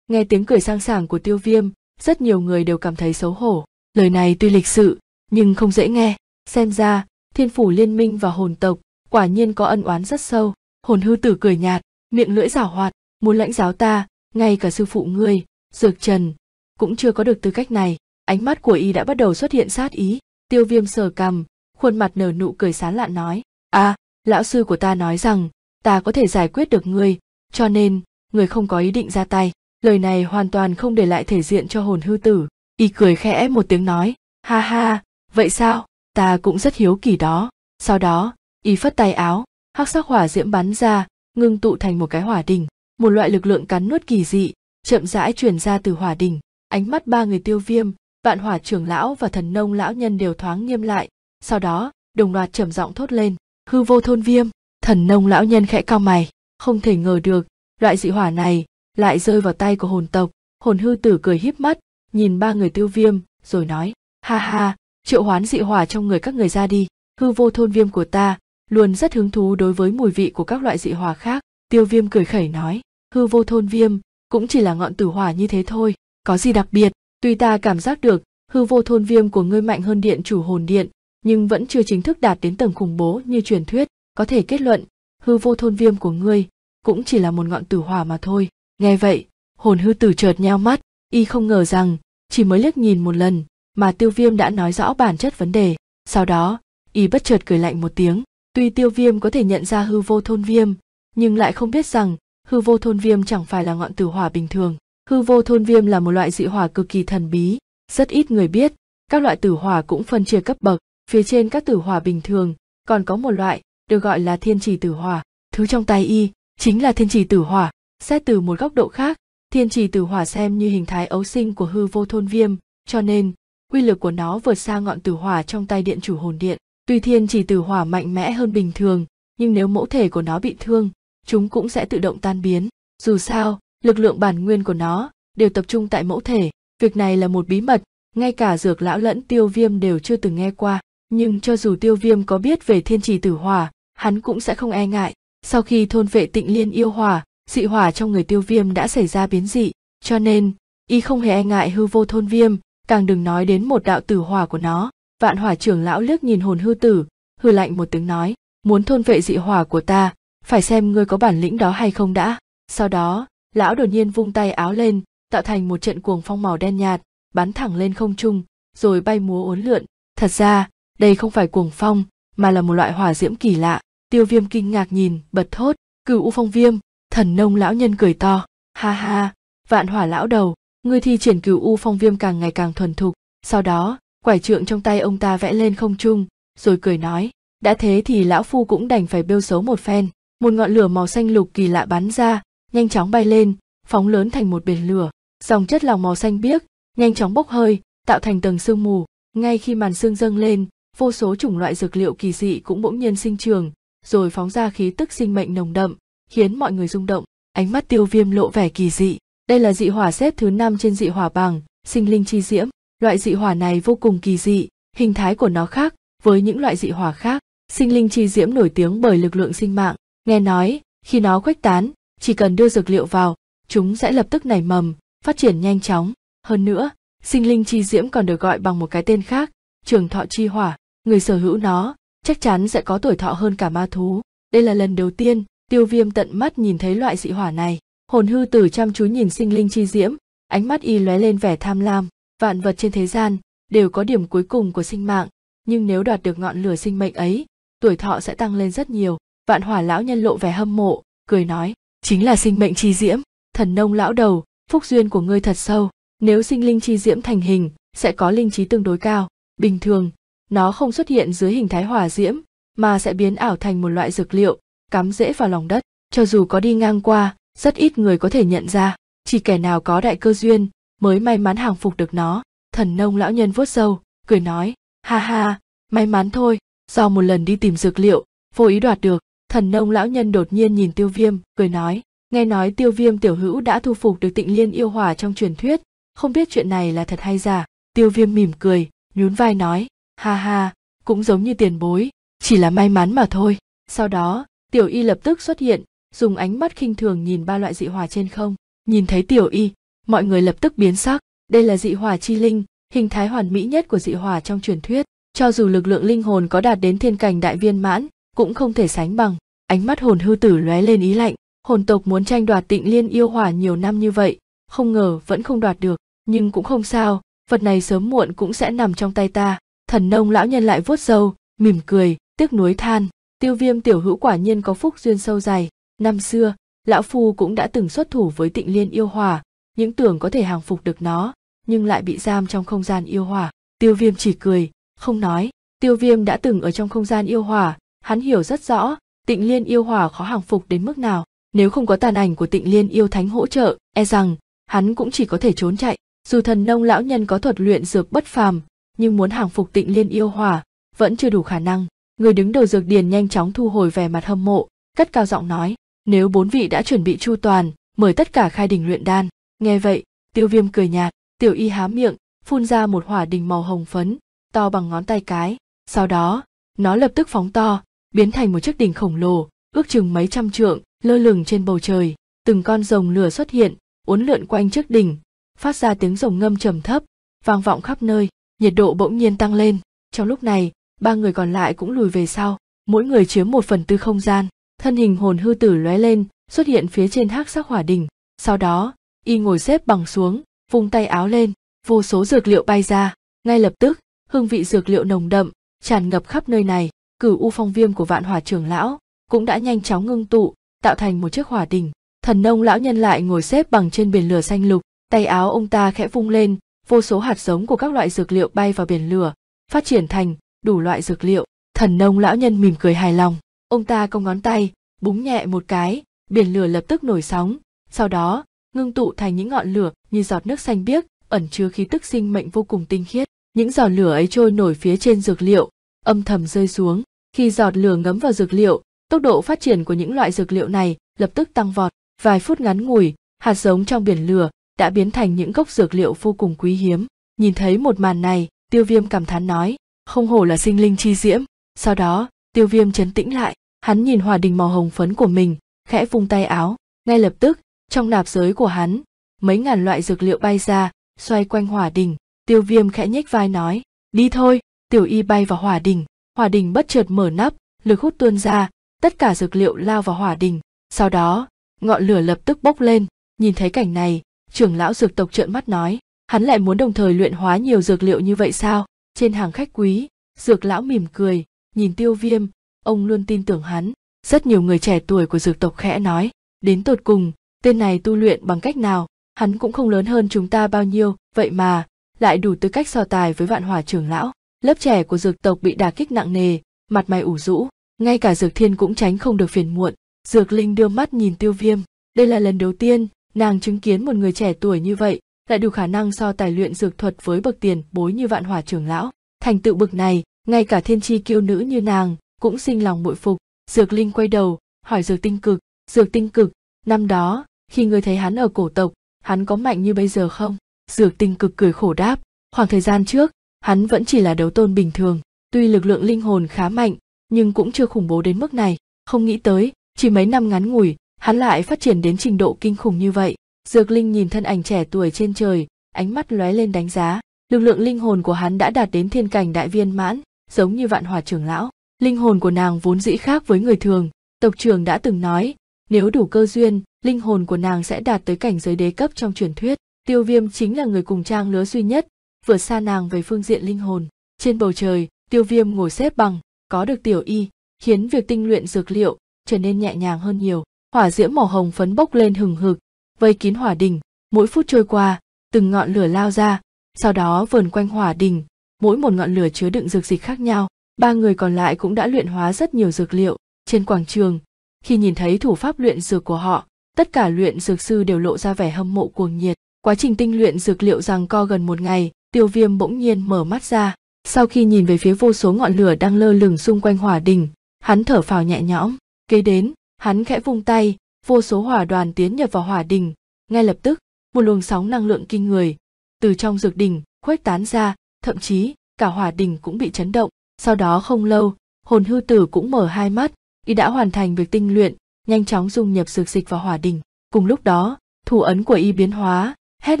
Nghe tiếng cười sang sảng của tiêu viêm, rất nhiều người đều cảm thấy xấu hổ. Lời này tuy lịch sự, nhưng không dễ nghe. Xem ra, thiên phủ liên minh và hồn tộc quả nhiên có ân oán rất sâu. Hồn hư tử cười nhạt, miệng lưỡi giảo hoạt, muốn lãnh giáo ta, ngay cả sư phụ ngươi, dược trần, cũng chưa có được tư cách này. Ánh mắt của y đã bắt đầu xuất hiện sát ý, tiêu viêm sờ cằm khuôn mặt nở nụ cười sán lạn nói à lão sư của ta nói rằng ta có thể giải quyết được ngươi cho nên người không có ý định ra tay lời này hoàn toàn không để lại thể diện cho hồn hư tử y cười khẽ một tiếng nói ha ha vậy sao ta cũng rất hiếu kỳ đó sau đó y phất tay áo hắc sắc hỏa diễm bắn ra ngưng tụ thành một cái hỏa đình một loại lực lượng cắn nuốt kỳ dị chậm rãi truyền ra từ hỏa đình ánh mắt ba người tiêu viêm vạn hỏa trưởng lão và thần nông lão nhân đều thoáng nghiêm lại sau đó đồng loạt trầm giọng thốt lên hư vô thôn viêm thần nông lão nhân khẽ cao mày không thể ngờ được loại dị hỏa này lại rơi vào tay của hồn tộc hồn hư tử cười híp mắt nhìn ba người tiêu viêm rồi nói ha ha triệu hoán dị hỏa trong người các người ra đi hư vô thôn viêm của ta luôn rất hứng thú đối với mùi vị của các loại dị hỏa khác tiêu viêm cười khẩy nói hư vô thôn viêm cũng chỉ là ngọn tử hỏa như thế thôi có gì đặc biệt Tuy ta cảm giác được hư vô thôn viêm của ngươi mạnh hơn điện chủ hồn điện, nhưng vẫn chưa chính thức đạt đến tầng khủng bố như truyền thuyết, có thể kết luận, hư vô thôn viêm của ngươi cũng chỉ là một ngọn tử hỏa mà thôi. Nghe vậy, hồn hư tử chợt nhao mắt, y không ngờ rằng, chỉ mới liếc nhìn một lần, mà tiêu viêm đã nói rõ bản chất vấn đề. Sau đó, y bất chợt cười lạnh một tiếng, tuy tiêu viêm có thể nhận ra hư vô thôn viêm, nhưng lại không biết rằng hư vô thôn viêm chẳng phải là ngọn tử hỏa bình thường Hư vô thôn viêm là một loại dị hỏa cực kỳ thần bí, rất ít người biết. Các loại tử hỏa cũng phân chia cấp bậc, phía trên các tử hỏa bình thường, còn có một loại, được gọi là thiên trì tử hỏa. Thứ trong tay y, chính là thiên trì tử hỏa. Xét từ một góc độ khác, thiên trì tử hỏa xem như hình thái ấu sinh của hư vô thôn viêm, cho nên, quy lực của nó vượt xa ngọn tử hỏa trong tay điện chủ hồn điện. Tuy thiên trì tử hỏa mạnh mẽ hơn bình thường, nhưng nếu mẫu thể của nó bị thương, chúng cũng sẽ tự động tan biến. Dù sao, lực lượng bản nguyên của nó đều tập trung tại mẫu thể việc này là một bí mật ngay cả dược lão lẫn tiêu viêm đều chưa từng nghe qua nhưng cho dù tiêu viêm có biết về thiên trì tử hỏa hắn cũng sẽ không e ngại sau khi thôn vệ tịnh liên yêu hỏa dị hỏa trong người tiêu viêm đã xảy ra biến dị cho nên y không hề e ngại hư vô thôn viêm càng đừng nói đến một đạo tử hỏa của nó vạn hỏa trưởng lão liếc nhìn hồn hư tử hư lạnh một tiếng nói muốn thôn vệ dị hỏa của ta phải xem ngươi có bản lĩnh đó hay không đã sau đó lão đột nhiên vung tay áo lên tạo thành một trận cuồng phong màu đen nhạt bắn thẳng lên không trung rồi bay múa uốn lượn thật ra đây không phải cuồng phong mà là một loại hỏa diễm kỳ lạ tiêu viêm kinh ngạc nhìn bật thốt cửu u phong viêm thần nông lão nhân cười to ha ha vạn hỏa lão đầu người thi triển cửu u phong viêm càng ngày càng thuần thục sau đó quải trượng trong tay ông ta vẽ lên không trung rồi cười nói đã thế thì lão phu cũng đành phải bêu xấu một phen một ngọn lửa màu xanh lục kỳ lạ bắn ra nhanh chóng bay lên phóng lớn thành một biển lửa dòng chất lỏng màu xanh biếc nhanh chóng bốc hơi tạo thành tầng sương mù ngay khi màn sương dâng lên vô số chủng loại dược liệu kỳ dị cũng bỗng nhiên sinh trường rồi phóng ra khí tức sinh mệnh nồng đậm khiến mọi người rung động ánh mắt tiêu viêm lộ vẻ kỳ dị đây là dị hỏa xếp thứ năm trên dị hỏa bằng sinh linh chi diễm loại dị hỏa này vô cùng kỳ dị hình thái của nó khác với những loại dị hỏa khác sinh linh chi diễm nổi tiếng bởi lực lượng sinh mạng nghe nói khi nó khuếch tán chỉ cần đưa dược liệu vào chúng sẽ lập tức nảy mầm phát triển nhanh chóng hơn nữa sinh linh chi diễm còn được gọi bằng một cái tên khác trường thọ chi hỏa người sở hữu nó chắc chắn sẽ có tuổi thọ hơn cả ma thú đây là lần đầu tiên tiêu viêm tận mắt nhìn thấy loại dị hỏa này hồn hư tử chăm chú nhìn sinh linh chi diễm ánh mắt y lóe lên vẻ tham lam vạn vật trên thế gian đều có điểm cuối cùng của sinh mạng nhưng nếu đoạt được ngọn lửa sinh mệnh ấy tuổi thọ sẽ tăng lên rất nhiều vạn hỏa lão nhân lộ vẻ hâm mộ cười nói chính là sinh mệnh chi diễm thần nông lão đầu phúc duyên của ngươi thật sâu nếu sinh linh chi diễm thành hình sẽ có linh trí tương đối cao bình thường nó không xuất hiện dưới hình thái hỏa diễm mà sẽ biến ảo thành một loại dược liệu cắm dễ vào lòng đất cho dù có đi ngang qua rất ít người có thể nhận ra chỉ kẻ nào có đại cơ duyên mới may mắn hàng phục được nó thần nông lão nhân vuốt râu cười nói ha ha may mắn thôi do một lần đi tìm dược liệu vô ý đoạt được thần nông lão nhân đột nhiên nhìn tiêu viêm cười nói nghe nói tiêu viêm tiểu hữu đã thu phục được tịnh liên yêu hỏa trong truyền thuyết không biết chuyện này là thật hay giả tiêu viêm mỉm cười nhún vai nói ha ha cũng giống như tiền bối chỉ là may mắn mà thôi sau đó tiểu y lập tức xuất hiện dùng ánh mắt khinh thường nhìn ba loại dị hỏa trên không nhìn thấy tiểu y mọi người lập tức biến sắc đây là dị hỏa chi linh hình thái hoàn mỹ nhất của dị hỏa trong truyền thuyết cho dù lực lượng linh hồn có đạt đến thiên cảnh đại viên mãn cũng không thể sánh bằng ánh mắt hồn hư tử lóe lên ý lạnh hồn tộc muốn tranh đoạt tịnh liên yêu hỏa nhiều năm như vậy không ngờ vẫn không đoạt được nhưng cũng không sao vật này sớm muộn cũng sẽ nằm trong tay ta thần nông lão nhân lại vuốt râu mỉm cười tiếc nuối than tiêu viêm tiểu hữu quả nhiên có phúc duyên sâu dày năm xưa lão phu cũng đã từng xuất thủ với tịnh liên yêu hỏa những tưởng có thể hàng phục được nó nhưng lại bị giam trong không gian yêu hỏa tiêu viêm chỉ cười không nói tiêu viêm đã từng ở trong không gian yêu hỏa hắn hiểu rất rõ tịnh liên yêu hòa khó hàng phục đến mức nào nếu không có tàn ảnh của tịnh liên yêu thánh hỗ trợ e rằng hắn cũng chỉ có thể trốn chạy dù thần nông lão nhân có thuật luyện dược bất phàm nhưng muốn hàng phục tịnh liên yêu hòa vẫn chưa đủ khả năng người đứng đầu dược điền nhanh chóng thu hồi vẻ mặt hâm mộ cất cao giọng nói nếu bốn vị đã chuẩn bị chu toàn mời tất cả khai đình luyện đan nghe vậy tiêu viêm cười nhạt tiểu y há miệng phun ra một hỏa đình màu hồng phấn to bằng ngón tay cái sau đó nó lập tức phóng to biến thành một chiếc đỉnh khổng lồ, ước chừng mấy trăm trượng, lơ lửng trên bầu trời. Từng con rồng lửa xuất hiện, uốn lượn quanh chiếc đỉnh, phát ra tiếng rồng ngâm trầm thấp, vang vọng khắp nơi, nhiệt độ bỗng nhiên tăng lên. Trong lúc này, ba người còn lại cũng lùi về sau, mỗi người chiếm một phần tư không gian, thân hình hồn hư tử lóe lên, xuất hiện phía trên hắc sắc hỏa đỉnh. Sau đó, y ngồi xếp bằng xuống, vung tay áo lên, vô số dược liệu bay ra, ngay lập tức, hương vị dược liệu nồng đậm, tràn ngập khắp nơi này cửu u phong viêm của vạn hòa trưởng lão cũng đã nhanh chóng ngưng tụ tạo thành một chiếc hòa đình thần nông lão nhân lại ngồi xếp bằng trên biển lửa xanh lục tay áo ông ta khẽ vung lên vô số hạt giống của các loại dược liệu bay vào biển lửa phát triển thành đủ loại dược liệu thần nông lão nhân mỉm cười hài lòng ông ta cong ngón tay búng nhẹ một cái biển lửa lập tức nổi sóng sau đó ngưng tụ thành những ngọn lửa như giọt nước xanh biếc ẩn chứa khí tức sinh mệnh vô cùng tinh khiết những giò lửa ấy trôi nổi phía trên dược liệu âm thầm rơi xuống. Khi giọt lửa ngấm vào dược liệu, tốc độ phát triển của những loại dược liệu này lập tức tăng vọt. Vài phút ngắn ngủi, hạt giống trong biển lửa đã biến thành những gốc dược liệu vô cùng quý hiếm. Nhìn thấy một màn này, tiêu viêm cảm thán nói, không hổ là sinh linh chi diễm. Sau đó, tiêu viêm chấn tĩnh lại, hắn nhìn hòa đình màu hồng phấn của mình, khẽ vung tay áo. Ngay lập tức, trong nạp giới của hắn, mấy ngàn loại dược liệu bay ra, xoay quanh hỏa đình. Tiêu viêm khẽ nhếch vai nói, đi thôi tiểu y bay vào hỏa đình hỏa đình bất chợt mở nắp lực hút tuôn ra tất cả dược liệu lao vào hỏa đình sau đó ngọn lửa lập tức bốc lên nhìn thấy cảnh này trưởng lão dược tộc trợn mắt nói hắn lại muốn đồng thời luyện hóa nhiều dược liệu như vậy sao trên hàng khách quý dược lão mỉm cười nhìn tiêu viêm ông luôn tin tưởng hắn rất nhiều người trẻ tuổi của dược tộc khẽ nói đến tột cùng tên này tu luyện bằng cách nào hắn cũng không lớn hơn chúng ta bao nhiêu vậy mà lại đủ tư cách so tài với vạn hỏa trưởng lão lớp trẻ của dược tộc bị đả kích nặng nề mặt mày ủ rũ ngay cả dược thiên cũng tránh không được phiền muộn dược linh đưa mắt nhìn tiêu viêm đây là lần đầu tiên nàng chứng kiến một người trẻ tuổi như vậy lại đủ khả năng so tài luyện dược thuật với bậc tiền bối như vạn hỏa trưởng lão thành tựu bậc này ngay cả thiên tri kiêu nữ như nàng cũng sinh lòng bội phục dược linh quay đầu hỏi dược tinh cực dược tinh cực năm đó khi người thấy hắn ở cổ tộc hắn có mạnh như bây giờ không dược tinh cực cười khổ đáp khoảng thời gian trước hắn vẫn chỉ là đấu tôn bình thường tuy lực lượng linh hồn khá mạnh nhưng cũng chưa khủng bố đến mức này không nghĩ tới chỉ mấy năm ngắn ngủi hắn lại phát triển đến trình độ kinh khủng như vậy dược linh nhìn thân ảnh trẻ tuổi trên trời ánh mắt lóe lên đánh giá lực lượng linh hồn của hắn đã đạt đến thiên cảnh đại viên mãn giống như vạn hòa trưởng lão linh hồn của nàng vốn dĩ khác với người thường tộc trưởng đã từng nói nếu đủ cơ duyên linh hồn của nàng sẽ đạt tới cảnh giới đế cấp trong truyền thuyết tiêu viêm chính là người cùng trang lứa duy nhất vượt xa nàng về phương diện linh hồn trên bầu trời tiêu viêm ngồi xếp bằng có được tiểu y khiến việc tinh luyện dược liệu trở nên nhẹ nhàng hơn nhiều hỏa diễm màu hồng phấn bốc lên hừng hực vây kín hỏa đình mỗi phút trôi qua từng ngọn lửa lao ra sau đó vờn quanh hỏa đình mỗi một ngọn lửa chứa đựng dược dịch khác nhau ba người còn lại cũng đã luyện hóa rất nhiều dược liệu trên quảng trường khi nhìn thấy thủ pháp luyện dược của họ tất cả luyện dược sư đều lộ ra vẻ hâm mộ cuồng nhiệt quá trình tinh luyện dược liệu rằng co gần một ngày tiêu viêm bỗng nhiên mở mắt ra sau khi nhìn về phía vô số ngọn lửa đang lơ lửng xung quanh hỏa đình hắn thở phào nhẹ nhõm kế đến hắn khẽ vung tay vô số hỏa đoàn tiến nhập vào hỏa đình ngay lập tức một luồng sóng năng lượng kinh người từ trong dược đình khuếch tán ra thậm chí cả hỏa đình cũng bị chấn động sau đó không lâu hồn hư tử cũng mở hai mắt y đã hoàn thành việc tinh luyện nhanh chóng dung nhập dược dịch vào hỏa đình cùng lúc đó thủ ấn của y biến hóa hét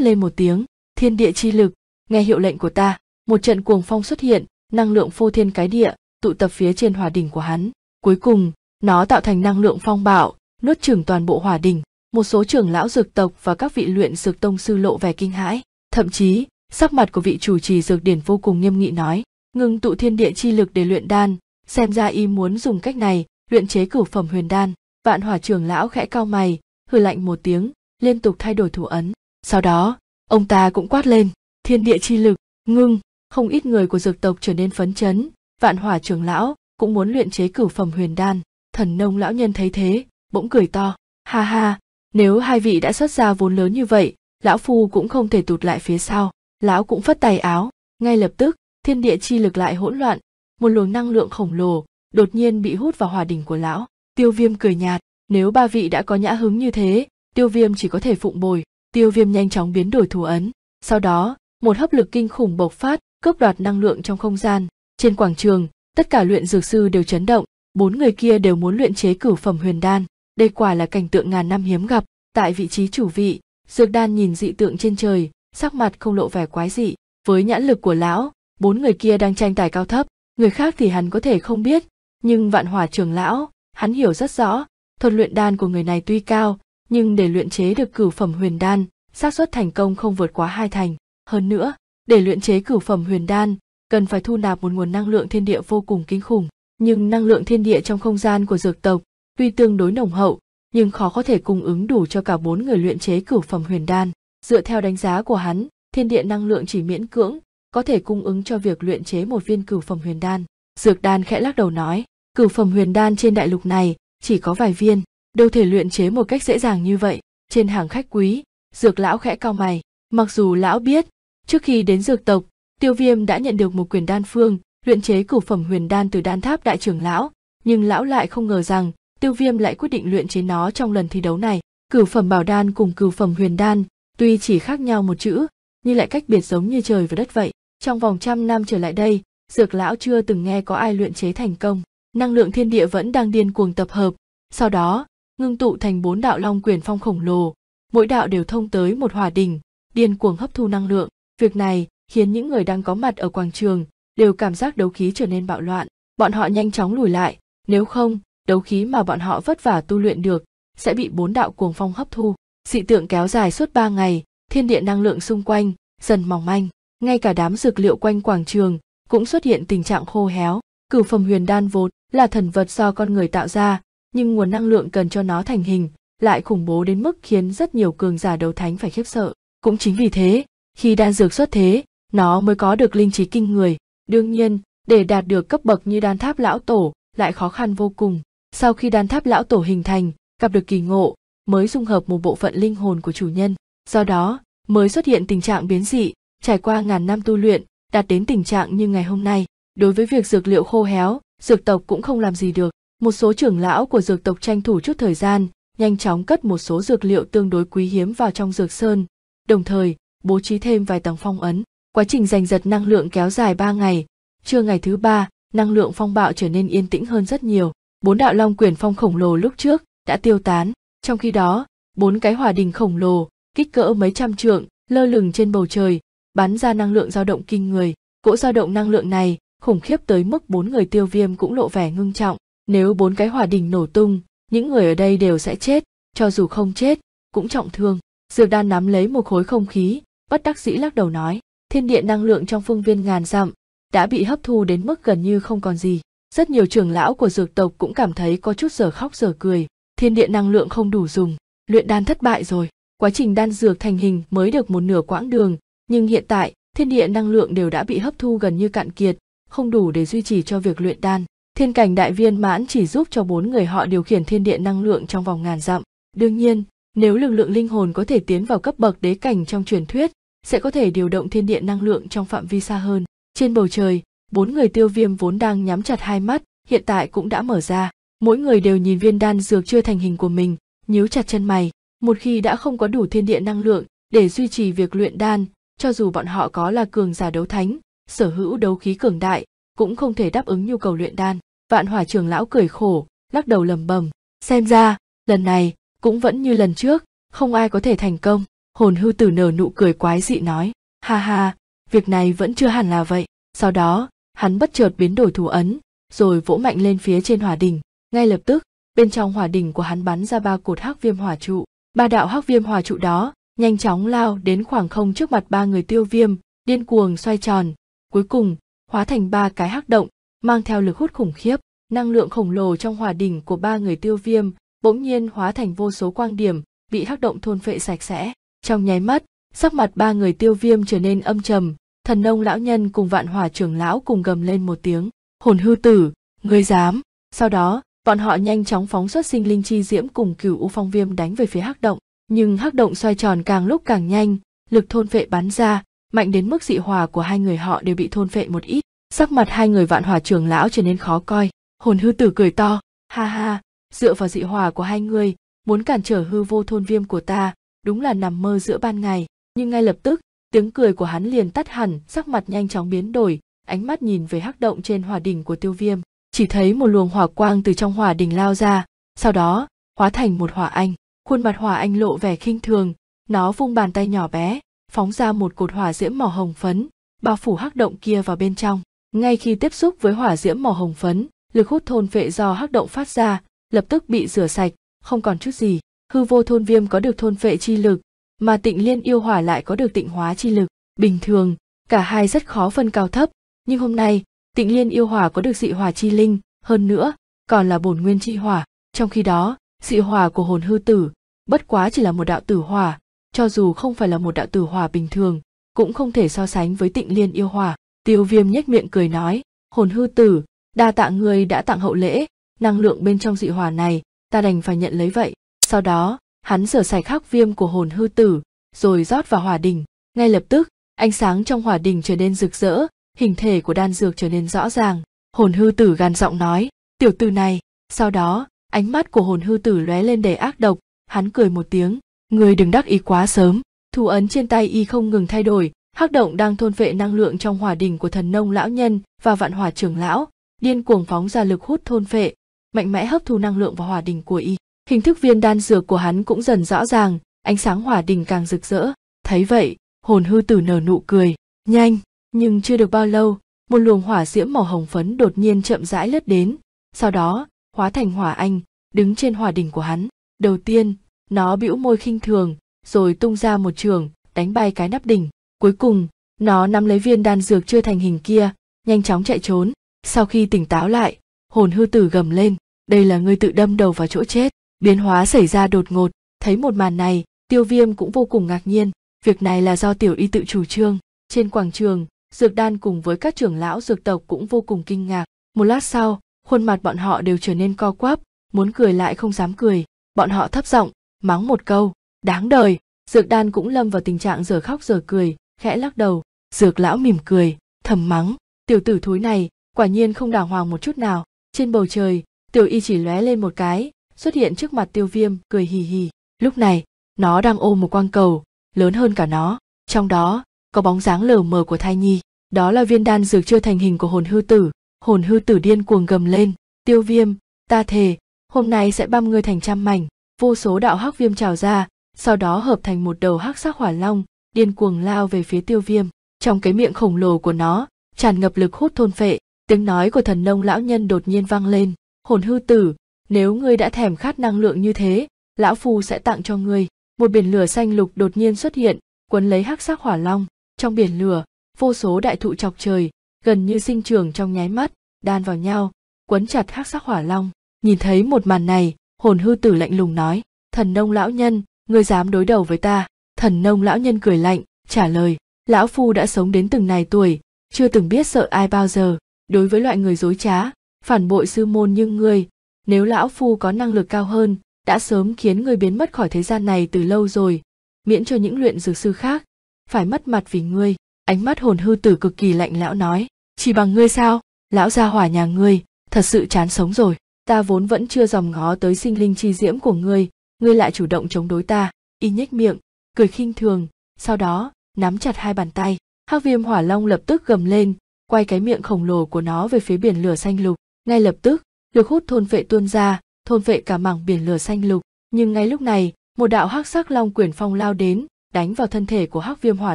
lên một tiếng thiên địa chi lực nghe hiệu lệnh của ta một trận cuồng phong xuất hiện năng lượng phô thiên cái địa tụ tập phía trên hòa đỉnh của hắn cuối cùng nó tạo thành năng lượng phong bạo nuốt chửng toàn bộ hòa đỉnh một số trưởng lão dược tộc và các vị luyện dược tông sư lộ vẻ kinh hãi thậm chí sắc mặt của vị chủ trì dược điển vô cùng nghiêm nghị nói ngừng tụ thiên địa chi lực để luyện đan xem ra y muốn dùng cách này luyện chế cửu phẩm huyền đan vạn hỏa trưởng lão khẽ cao mày hừ lạnh một tiếng liên tục thay đổi thủ ấn sau đó ông ta cũng quát lên thiên địa chi lực ngưng không ít người của dược tộc trở nên phấn chấn vạn hỏa trưởng lão cũng muốn luyện chế cửu phẩm huyền đan thần nông lão nhân thấy thế bỗng cười to ha ha nếu hai vị đã xuất ra vốn lớn như vậy lão phu cũng không thể tụt lại phía sau lão cũng phất tay áo ngay lập tức thiên địa chi lực lại hỗn loạn một luồng năng lượng khổng lồ đột nhiên bị hút vào hòa đỉnh của lão tiêu viêm cười nhạt nếu ba vị đã có nhã hứng như thế tiêu viêm chỉ có thể phụng bồi tiêu viêm nhanh chóng biến đổi thủ ấn sau đó một hấp lực kinh khủng bộc phát cướp đoạt năng lượng trong không gian trên quảng trường tất cả luyện dược sư đều chấn động bốn người kia đều muốn luyện chế cửu phẩm huyền đan đây quả là cảnh tượng ngàn năm hiếm gặp tại vị trí chủ vị dược đan nhìn dị tượng trên trời sắc mặt không lộ vẻ quái dị với nhãn lực của lão bốn người kia đang tranh tài cao thấp người khác thì hắn có thể không biết nhưng vạn hỏa trường lão hắn hiểu rất rõ thuật luyện đan của người này tuy cao nhưng để luyện chế được cửu phẩm huyền đan xác suất thành công không vượt quá hai thành hơn nữa, để luyện chế cửu phẩm huyền đan, cần phải thu nạp một nguồn năng lượng thiên địa vô cùng kinh khủng. Nhưng năng lượng thiên địa trong không gian của dược tộc tuy tương đối nồng hậu, nhưng khó có thể cung ứng đủ cho cả bốn người luyện chế cửu phẩm huyền đan. Dựa theo đánh giá của hắn, thiên địa năng lượng chỉ miễn cưỡng, có thể cung ứng cho việc luyện chế một viên cửu phẩm huyền đan. Dược đan khẽ lắc đầu nói, cửu phẩm huyền đan trên đại lục này chỉ có vài viên, đâu thể luyện chế một cách dễ dàng như vậy. Trên hàng khách quý, dược lão khẽ cao mày, mặc dù lão biết Trước khi đến dược tộc, Tiêu Viêm đã nhận được một quyền đan phương, luyện chế cửu phẩm huyền đan từ đan tháp đại trưởng lão, nhưng lão lại không ngờ rằng Tiêu Viêm lại quyết định luyện chế nó trong lần thi đấu này. Cửu phẩm bảo đan cùng cửu phẩm huyền đan, tuy chỉ khác nhau một chữ, nhưng lại cách biệt giống như trời và đất vậy. Trong vòng trăm năm trở lại đây, dược lão chưa từng nghe có ai luyện chế thành công. Năng lượng thiên địa vẫn đang điên cuồng tập hợp, sau đó, ngưng tụ thành bốn đạo long quyền phong khổng lồ, mỗi đạo đều thông tới một hòa đình, điên cuồng hấp thu năng lượng. Việc này khiến những người đang có mặt ở quảng trường đều cảm giác đấu khí trở nên bạo loạn, bọn họ nhanh chóng lùi lại, nếu không, đấu khí mà bọn họ vất vả tu luyện được sẽ bị bốn đạo cuồng phong hấp thu. Dị tượng kéo dài suốt ba ngày, thiên địa năng lượng xung quanh dần mỏng manh, ngay cả đám dược liệu quanh quảng trường cũng xuất hiện tình trạng khô héo. Cửu phẩm huyền đan vốn là thần vật do con người tạo ra, nhưng nguồn năng lượng cần cho nó thành hình lại khủng bố đến mức khiến rất nhiều cường giả đấu thánh phải khiếp sợ. Cũng chính vì thế, khi đan dược xuất thế nó mới có được linh trí kinh người đương nhiên để đạt được cấp bậc như đan tháp lão tổ lại khó khăn vô cùng sau khi đan tháp lão tổ hình thành gặp được kỳ ngộ mới dung hợp một bộ phận linh hồn của chủ nhân do đó mới xuất hiện tình trạng biến dị trải qua ngàn năm tu luyện đạt đến tình trạng như ngày hôm nay đối với việc dược liệu khô héo dược tộc cũng không làm gì được một số trưởng lão của dược tộc tranh thủ chút thời gian nhanh chóng cất một số dược liệu tương đối quý hiếm vào trong dược sơn đồng thời bố trí thêm vài tầng phong ấn. Quá trình giành giật năng lượng kéo dài 3 ngày, trưa ngày thứ ba, năng lượng phong bạo trở nên yên tĩnh hơn rất nhiều. Bốn đạo long quyền phong khổng lồ lúc trước đã tiêu tán, trong khi đó, bốn cái hỏa đình khổng lồ, kích cỡ mấy trăm trượng, lơ lửng trên bầu trời, bắn ra năng lượng dao động kinh người. Cỗ dao động năng lượng này khủng khiếp tới mức bốn người tiêu viêm cũng lộ vẻ ngưng trọng. Nếu bốn cái hỏa đình nổ tung, những người ở đây đều sẽ chết, cho dù không chết, cũng trọng thương. Dược đan nắm lấy một khối không khí, bất đắc dĩ lắc đầu nói thiên địa năng lượng trong phương viên ngàn dặm đã bị hấp thu đến mức gần như không còn gì rất nhiều trưởng lão của dược tộc cũng cảm thấy có chút giờ khóc giờ cười thiên địa năng lượng không đủ dùng luyện đan thất bại rồi quá trình đan dược thành hình mới được một nửa quãng đường nhưng hiện tại thiên địa năng lượng đều đã bị hấp thu gần như cạn kiệt không đủ để duy trì cho việc luyện đan thiên cảnh đại viên mãn chỉ giúp cho bốn người họ điều khiển thiên địa năng lượng trong vòng ngàn dặm đương nhiên nếu lực lượng linh hồn có thể tiến vào cấp bậc đế cảnh trong truyền thuyết, sẽ có thể điều động thiên địa năng lượng trong phạm vi xa hơn. Trên bầu trời, bốn người tiêu viêm vốn đang nhắm chặt hai mắt, hiện tại cũng đã mở ra. Mỗi người đều nhìn viên đan dược chưa thành hình của mình, nhíu chặt chân mày. Một khi đã không có đủ thiên địa năng lượng để duy trì việc luyện đan, cho dù bọn họ có là cường giả đấu thánh, sở hữu đấu khí cường đại, cũng không thể đáp ứng nhu cầu luyện đan. Vạn hỏa trưởng lão cười khổ, lắc đầu lầm bầm. Xem ra, lần này, cũng vẫn như lần trước không ai có thể thành công hồn hư tử nở nụ cười quái dị nói ha ha việc này vẫn chưa hẳn là vậy sau đó hắn bất chợt biến đổi thủ ấn rồi vỗ mạnh lên phía trên hỏa đỉnh ngay lập tức bên trong hỏa đỉnh của hắn bắn ra ba cột hắc viêm hỏa trụ ba đạo hắc viêm hỏa trụ đó nhanh chóng lao đến khoảng không trước mặt ba người tiêu viêm điên cuồng xoay tròn cuối cùng hóa thành ba cái hắc động mang theo lực hút khủng khiếp năng lượng khổng lồ trong hỏa đỉnh của ba người tiêu viêm bỗng nhiên hóa thành vô số quang điểm bị hắc động thôn phệ sạch sẽ trong nháy mắt sắc mặt ba người tiêu viêm trở nên âm trầm thần nông lão nhân cùng vạn hỏa trưởng lão cùng gầm lên một tiếng hồn hư tử ngươi dám sau đó bọn họ nhanh chóng phóng xuất sinh linh chi diễm cùng cửu u phong viêm đánh về phía hắc động nhưng hắc động xoay tròn càng lúc càng nhanh lực thôn phệ bắn ra mạnh đến mức dị hòa của hai người họ đều bị thôn phệ một ít sắc mặt hai người vạn hỏa trưởng lão trở nên khó coi hồn hư tử cười to ha ha dựa vào dị hòa của hai người muốn cản trở hư vô thôn viêm của ta đúng là nằm mơ giữa ban ngày nhưng ngay lập tức tiếng cười của hắn liền tắt hẳn sắc mặt nhanh chóng biến đổi ánh mắt nhìn về hắc động trên hỏa đỉnh của tiêu viêm chỉ thấy một luồng hỏa quang từ trong hỏa đỉnh lao ra sau đó hóa thành một hỏa anh khuôn mặt hỏa anh lộ vẻ khinh thường nó vung bàn tay nhỏ bé phóng ra một cột hỏa diễm màu hồng phấn bao phủ hắc động kia vào bên trong ngay khi tiếp xúc với hỏa diễm màu hồng phấn lực hút thôn vệ do hắc động phát ra lập tức bị rửa sạch không còn chút gì hư vô thôn viêm có được thôn vệ chi lực mà tịnh liên yêu hỏa lại có được tịnh hóa chi lực bình thường cả hai rất khó phân cao thấp nhưng hôm nay tịnh liên yêu hỏa có được dị hỏa chi linh hơn nữa còn là bổn nguyên chi hỏa trong khi đó dị hỏa của hồn hư tử bất quá chỉ là một đạo tử hỏa cho dù không phải là một đạo tử hỏa bình thường cũng không thể so sánh với tịnh liên yêu hỏa tiêu viêm nhếch miệng cười nói hồn hư tử đa tạ người đã tặng hậu lễ năng lượng bên trong dị hỏa này ta đành phải nhận lấy vậy sau đó hắn rửa sạch khắc viêm của hồn hư tử rồi rót vào hỏa đình ngay lập tức ánh sáng trong hỏa đình trở nên rực rỡ hình thể của đan dược trở nên rõ ràng hồn hư tử gàn giọng nói tiểu tử này sau đó ánh mắt của hồn hư tử lóe lên đầy ác độc hắn cười một tiếng người đừng đắc ý quá sớm thủ ấn trên tay y không ngừng thay đổi hắc động đang thôn vệ năng lượng trong hỏa đình của thần nông lão nhân và vạn hỏa trưởng lão điên cuồng phóng ra lực hút thôn phệ mạnh mẽ hấp thu năng lượng và hỏa đình của y. Hình thức viên đan dược của hắn cũng dần rõ ràng, ánh sáng hỏa đình càng rực rỡ. Thấy vậy, hồn hư tử nở nụ cười, nhanh, nhưng chưa được bao lâu, một luồng hỏa diễm màu hồng phấn đột nhiên chậm rãi lướt đến, sau đó, hóa thành hỏa anh, đứng trên hỏa đình của hắn. Đầu tiên, nó bĩu môi khinh thường, rồi tung ra một trường, đánh bay cái nắp đỉnh. Cuối cùng, nó nắm lấy viên đan dược chưa thành hình kia, nhanh chóng chạy trốn. Sau khi tỉnh táo lại, hồn hư tử gầm lên đây là ngươi tự đâm đầu vào chỗ chết biến hóa xảy ra đột ngột thấy một màn này tiêu viêm cũng vô cùng ngạc nhiên việc này là do tiểu y tự chủ trương trên quảng trường dược đan cùng với các trưởng lão dược tộc cũng vô cùng kinh ngạc một lát sau khuôn mặt bọn họ đều trở nên co quắp muốn cười lại không dám cười bọn họ thấp giọng mắng một câu đáng đời dược đan cũng lâm vào tình trạng giờ khóc giờ cười khẽ lắc đầu dược lão mỉm cười thầm mắng tiểu tử thối này quả nhiên không đàng hoàng một chút nào trên bầu trời tiểu y chỉ lóe lên một cái xuất hiện trước mặt tiêu viêm cười hì hì lúc này nó đang ôm một quang cầu lớn hơn cả nó trong đó có bóng dáng lờ mờ của thai nhi đó là viên đan dược chưa thành hình của hồn hư tử hồn hư tử điên cuồng gầm lên tiêu viêm ta thề hôm nay sẽ băm ngươi thành trăm mảnh vô số đạo hắc viêm trào ra sau đó hợp thành một đầu hắc sắc hỏa long điên cuồng lao về phía tiêu viêm trong cái miệng khổng lồ của nó tràn ngập lực hút thôn phệ tiếng nói của thần nông lão nhân đột nhiên vang lên hồn hư tử nếu ngươi đã thèm khát năng lượng như thế lão phu sẽ tặng cho ngươi một biển lửa xanh lục đột nhiên xuất hiện quấn lấy hắc sắc hỏa long trong biển lửa vô số đại thụ chọc trời gần như sinh trường trong nháy mắt đan vào nhau quấn chặt hắc sắc hỏa long nhìn thấy một màn này hồn hư tử lạnh lùng nói thần nông lão nhân ngươi dám đối đầu với ta thần nông lão nhân cười lạnh trả lời lão phu đã sống đến từng này tuổi chưa từng biết sợ ai bao giờ đối với loại người dối trá phản bội sư môn như ngươi nếu lão phu có năng lực cao hơn đã sớm khiến ngươi biến mất khỏi thế gian này từ lâu rồi miễn cho những luyện dược sư khác phải mất mặt vì ngươi ánh mắt hồn hư tử cực kỳ lạnh lão nói chỉ bằng ngươi sao lão gia hỏa nhà ngươi thật sự chán sống rồi ta vốn vẫn chưa dòm ngó tới sinh linh chi diễm của ngươi ngươi lại chủ động chống đối ta y nhếch miệng cười khinh thường sau đó nắm chặt hai bàn tay hắc viêm hỏa long lập tức gầm lên quay cái miệng khổng lồ của nó về phía biển lửa xanh lục ngay lập tức lực hút thôn vệ tuôn ra thôn vệ cả mảng biển lửa xanh lục nhưng ngay lúc này một đạo hắc sắc long quyển phong lao đến đánh vào thân thể của hắc viêm hỏa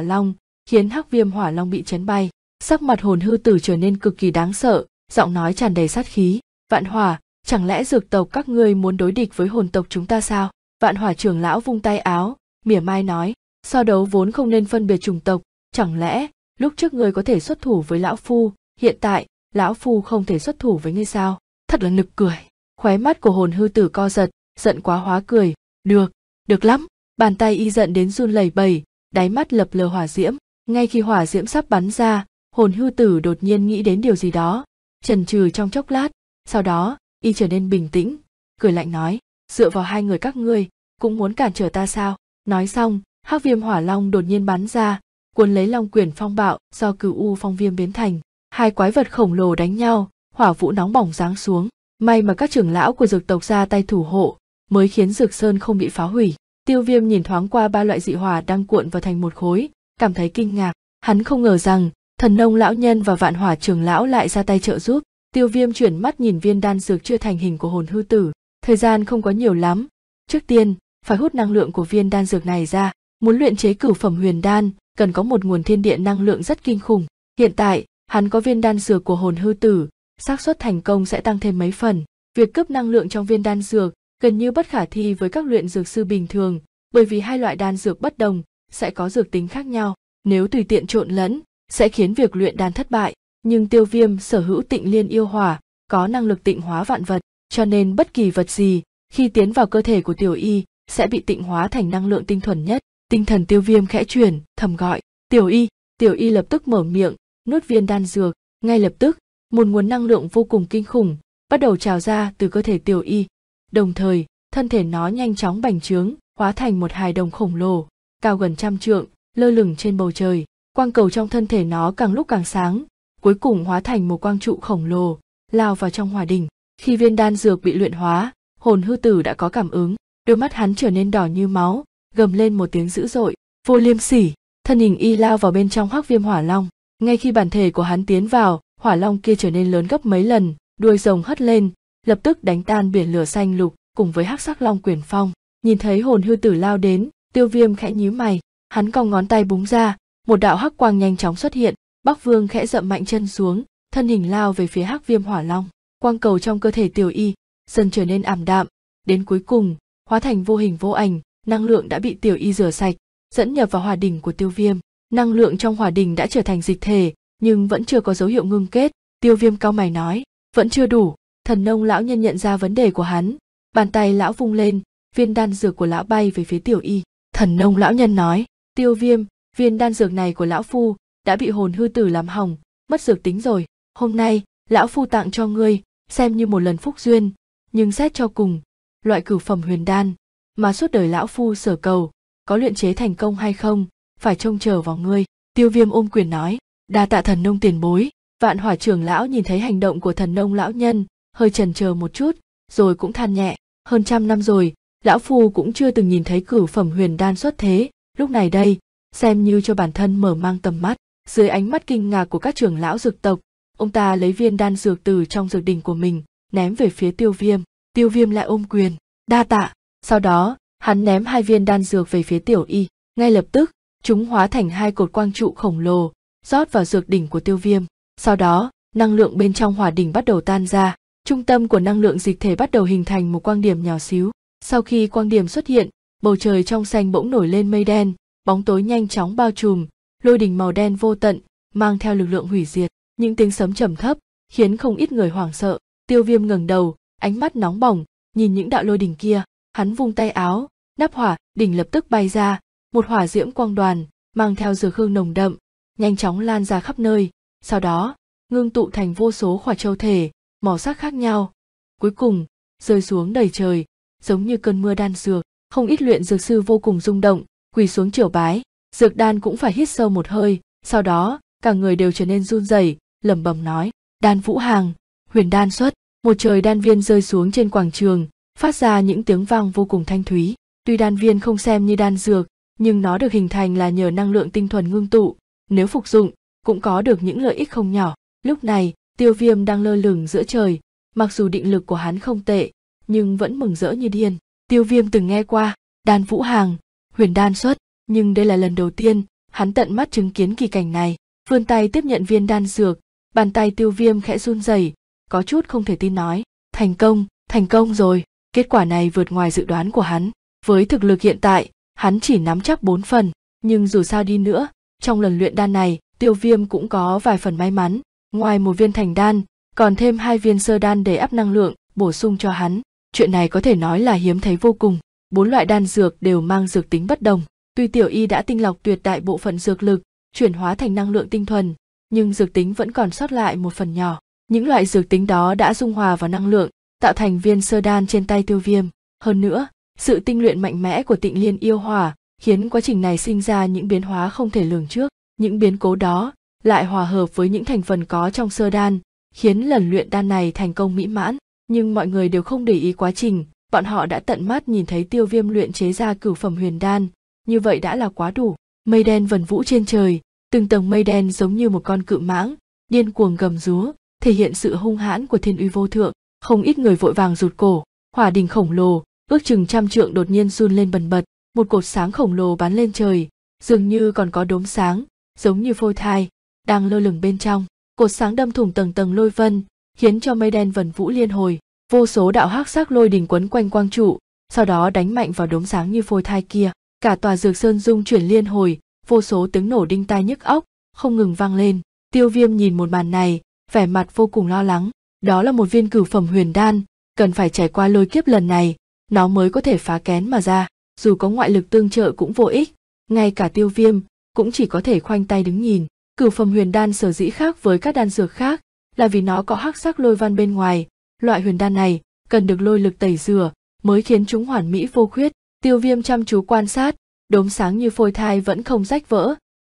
long khiến hắc viêm hỏa long bị chấn bay sắc mặt hồn hư tử trở nên cực kỳ đáng sợ giọng nói tràn đầy sát khí vạn hỏa chẳng lẽ dược tộc các ngươi muốn đối địch với hồn tộc chúng ta sao vạn hỏa trưởng lão vung tay áo mỉa mai nói so đấu vốn không nên phân biệt chủng tộc chẳng lẽ lúc trước ngươi có thể xuất thủ với lão phu hiện tại lão phu không thể xuất thủ với ngươi sao thật là nực cười khóe mắt của hồn hư tử co giật giận quá hóa cười được được lắm bàn tay y giận đến run lẩy bẩy đáy mắt lập lờ hỏa diễm ngay khi hỏa diễm sắp bắn ra hồn hư tử đột nhiên nghĩ đến điều gì đó trần trừ trong chốc lát sau đó y trở nên bình tĩnh cười lạnh nói dựa vào hai người các ngươi cũng muốn cản trở ta sao nói xong hắc viêm hỏa long đột nhiên bắn ra cuốn lấy long quyền phong bạo do cửu u phong viêm biến thành hai quái vật khổng lồ đánh nhau hỏa vũ nóng bỏng giáng xuống may mà các trưởng lão của dược tộc ra tay thủ hộ mới khiến dược sơn không bị phá hủy tiêu viêm nhìn thoáng qua ba loại dị hỏa đang cuộn vào thành một khối cảm thấy kinh ngạc hắn không ngờ rằng thần nông lão nhân và vạn hỏa trưởng lão lại ra tay trợ giúp tiêu viêm chuyển mắt nhìn viên đan dược chưa thành hình của hồn hư tử thời gian không có nhiều lắm trước tiên phải hút năng lượng của viên đan dược này ra muốn luyện chế cửu phẩm huyền đan cần có một nguồn thiên địa năng lượng rất kinh khủng. Hiện tại, hắn có viên đan dược của hồn hư tử, xác suất thành công sẽ tăng thêm mấy phần. Việc cướp năng lượng trong viên đan dược gần như bất khả thi với các luyện dược sư bình thường, bởi vì hai loại đan dược bất đồng sẽ có dược tính khác nhau, nếu tùy tiện trộn lẫn sẽ khiến việc luyện đan thất bại, nhưng Tiêu Viêm sở hữu Tịnh Liên yêu hỏa, có năng lực tịnh hóa vạn vật, cho nên bất kỳ vật gì khi tiến vào cơ thể của tiểu y sẽ bị tịnh hóa thành năng lượng tinh thuần nhất tinh thần tiêu viêm khẽ chuyển thầm gọi tiểu y tiểu y lập tức mở miệng nuốt viên đan dược ngay lập tức một nguồn năng lượng vô cùng kinh khủng bắt đầu trào ra từ cơ thể tiểu y đồng thời thân thể nó nhanh chóng bành trướng hóa thành một hài đồng khổng lồ cao gần trăm trượng lơ lửng trên bầu trời quang cầu trong thân thể nó càng lúc càng sáng cuối cùng hóa thành một quang trụ khổng lồ lao vào trong hòa đình khi viên đan dược bị luyện hóa hồn hư tử đã có cảm ứng đôi mắt hắn trở nên đỏ như máu gầm lên một tiếng dữ dội vô liêm sỉ thân hình y lao vào bên trong hắc viêm hỏa long ngay khi bản thể của hắn tiến vào hỏa long kia trở nên lớn gấp mấy lần đuôi rồng hất lên lập tức đánh tan biển lửa xanh lục cùng với hắc sắc long quyền phong nhìn thấy hồn hư tử lao đến tiêu viêm khẽ nhíu mày hắn cong ngón tay búng ra một đạo hắc quang nhanh chóng xuất hiện bắc vương khẽ dậm mạnh chân xuống thân hình lao về phía hắc viêm hỏa long quang cầu trong cơ thể tiểu y dần trở nên ảm đạm đến cuối cùng hóa thành vô hình vô ảnh năng lượng đã bị tiểu y rửa sạch, dẫn nhập vào hòa đình của tiêu viêm. Năng lượng trong hòa đình đã trở thành dịch thể, nhưng vẫn chưa có dấu hiệu ngưng kết, tiêu viêm cao mày nói, vẫn chưa đủ. Thần nông lão nhân nhận ra vấn đề của hắn, bàn tay lão vung lên, viên đan dược của lão bay về phía tiểu y. Thần nông lão nhân nói, tiêu viêm, viên đan dược này của lão phu đã bị hồn hư tử làm hỏng, mất dược tính rồi. Hôm nay, lão phu tặng cho ngươi, xem như một lần phúc duyên, nhưng xét cho cùng, loại cử phẩm huyền đan mà suốt đời lão phu sở cầu có luyện chế thành công hay không phải trông chờ vào ngươi tiêu viêm ôm quyền nói đa tạ thần nông tiền bối vạn hỏa trưởng lão nhìn thấy hành động của thần nông lão nhân hơi trần chờ một chút rồi cũng than nhẹ hơn trăm năm rồi lão phu cũng chưa từng nhìn thấy cửu phẩm huyền đan xuất thế lúc này đây xem như cho bản thân mở mang tầm mắt dưới ánh mắt kinh ngạc của các trưởng lão dược tộc ông ta lấy viên đan dược từ trong dược đình của mình ném về phía tiêu viêm tiêu viêm lại ôm quyền đa tạ sau đó hắn ném hai viên đan dược về phía tiểu y ngay lập tức chúng hóa thành hai cột quang trụ khổng lồ rót vào dược đỉnh của tiêu viêm sau đó năng lượng bên trong hỏa đỉnh bắt đầu tan ra trung tâm của năng lượng dịch thể bắt đầu hình thành một quang điểm nhỏ xíu sau khi quang điểm xuất hiện bầu trời trong xanh bỗng nổi lên mây đen bóng tối nhanh chóng bao trùm lôi đình màu đen vô tận mang theo lực lượng hủy diệt những tiếng sấm trầm thấp khiến không ít người hoảng sợ tiêu viêm ngẩng đầu ánh mắt nóng bỏng nhìn những đạo lôi đình kia hắn vung tay áo nắp hỏa đỉnh lập tức bay ra một hỏa diễm quang đoàn mang theo dược hương nồng đậm nhanh chóng lan ra khắp nơi sau đó ngưng tụ thành vô số khỏa châu thể màu sắc khác nhau cuối cùng rơi xuống đầy trời giống như cơn mưa đan dược không ít luyện dược sư vô cùng rung động quỳ xuống triều bái dược đan cũng phải hít sâu một hơi sau đó cả người đều trở nên run rẩy lẩm bẩm nói đan vũ hàng huyền đan xuất một trời đan viên rơi xuống trên quảng trường phát ra những tiếng vang vô cùng thanh thúy. Tuy đan viên không xem như đan dược, nhưng nó được hình thành là nhờ năng lượng tinh thuần ngưng tụ, nếu phục dụng cũng có được những lợi ích không nhỏ. Lúc này, Tiêu Viêm đang lơ lửng giữa trời, mặc dù định lực của hắn không tệ, nhưng vẫn mừng rỡ như điên. Tiêu Viêm từng nghe qua đan vũ hàng, huyền đan xuất, nhưng đây là lần đầu tiên hắn tận mắt chứng kiến kỳ cảnh này. Vươn tay tiếp nhận viên đan dược, bàn tay Tiêu Viêm khẽ run rẩy, có chút không thể tin nói, thành công, thành công rồi. Kết quả này vượt ngoài dự đoán của hắn. Với thực lực hiện tại, hắn chỉ nắm chắc bốn phần, nhưng dù sao đi nữa, trong lần luyện đan này, Tiêu Viêm cũng có vài phần may mắn, ngoài một viên thành đan, còn thêm hai viên sơ đan để áp năng lượng, bổ sung cho hắn. Chuyện này có thể nói là hiếm thấy vô cùng. Bốn loại đan dược đều mang dược tính bất đồng. Tuy Tiểu Y đã tinh lọc tuyệt đại bộ phận dược lực, chuyển hóa thành năng lượng tinh thuần, nhưng dược tính vẫn còn sót lại một phần nhỏ. Những loại dược tính đó đã dung hòa vào năng lượng, tạo thành viên sơ đan trên tay tiêu viêm hơn nữa sự tinh luyện mạnh mẽ của tịnh liên yêu hỏa khiến quá trình này sinh ra những biến hóa không thể lường trước những biến cố đó lại hòa hợp với những thành phần có trong sơ đan khiến lần luyện đan này thành công mỹ mãn nhưng mọi người đều không để ý quá trình bọn họ đã tận mắt nhìn thấy tiêu viêm luyện chế ra cửu phẩm huyền đan như vậy đã là quá đủ mây đen vần vũ trên trời từng tầng mây đen giống như một con cự mãng điên cuồng gầm rúa thể hiện sự hung hãn của thiên uy vô thượng không ít người vội vàng rụt cổ hỏa đình khổng lồ ước chừng trăm trượng đột nhiên run lên bần bật một cột sáng khổng lồ bắn lên trời dường như còn có đốm sáng giống như phôi thai đang lơ lửng bên trong cột sáng đâm thủng tầng tầng lôi vân khiến cho mây đen vần vũ liên hồi vô số đạo hắc sắc lôi đình quấn quanh quang trụ sau đó đánh mạnh vào đốm sáng như phôi thai kia cả tòa dược sơn dung chuyển liên hồi vô số tiếng nổ đinh tai nhức óc không ngừng vang lên tiêu viêm nhìn một màn này vẻ mặt vô cùng lo lắng đó là một viên cửu phẩm huyền đan, cần phải trải qua lôi kiếp lần này, nó mới có thể phá kén mà ra, dù có ngoại lực tương trợ cũng vô ích, ngay cả tiêu viêm cũng chỉ có thể khoanh tay đứng nhìn. Cửu phẩm huyền đan sở dĩ khác với các đan dược khác là vì nó có hắc sắc lôi văn bên ngoài, loại huyền đan này cần được lôi lực tẩy rửa mới khiến chúng hoàn mỹ vô khuyết. Tiêu viêm chăm chú quan sát, đốm sáng như phôi thai vẫn không rách vỡ.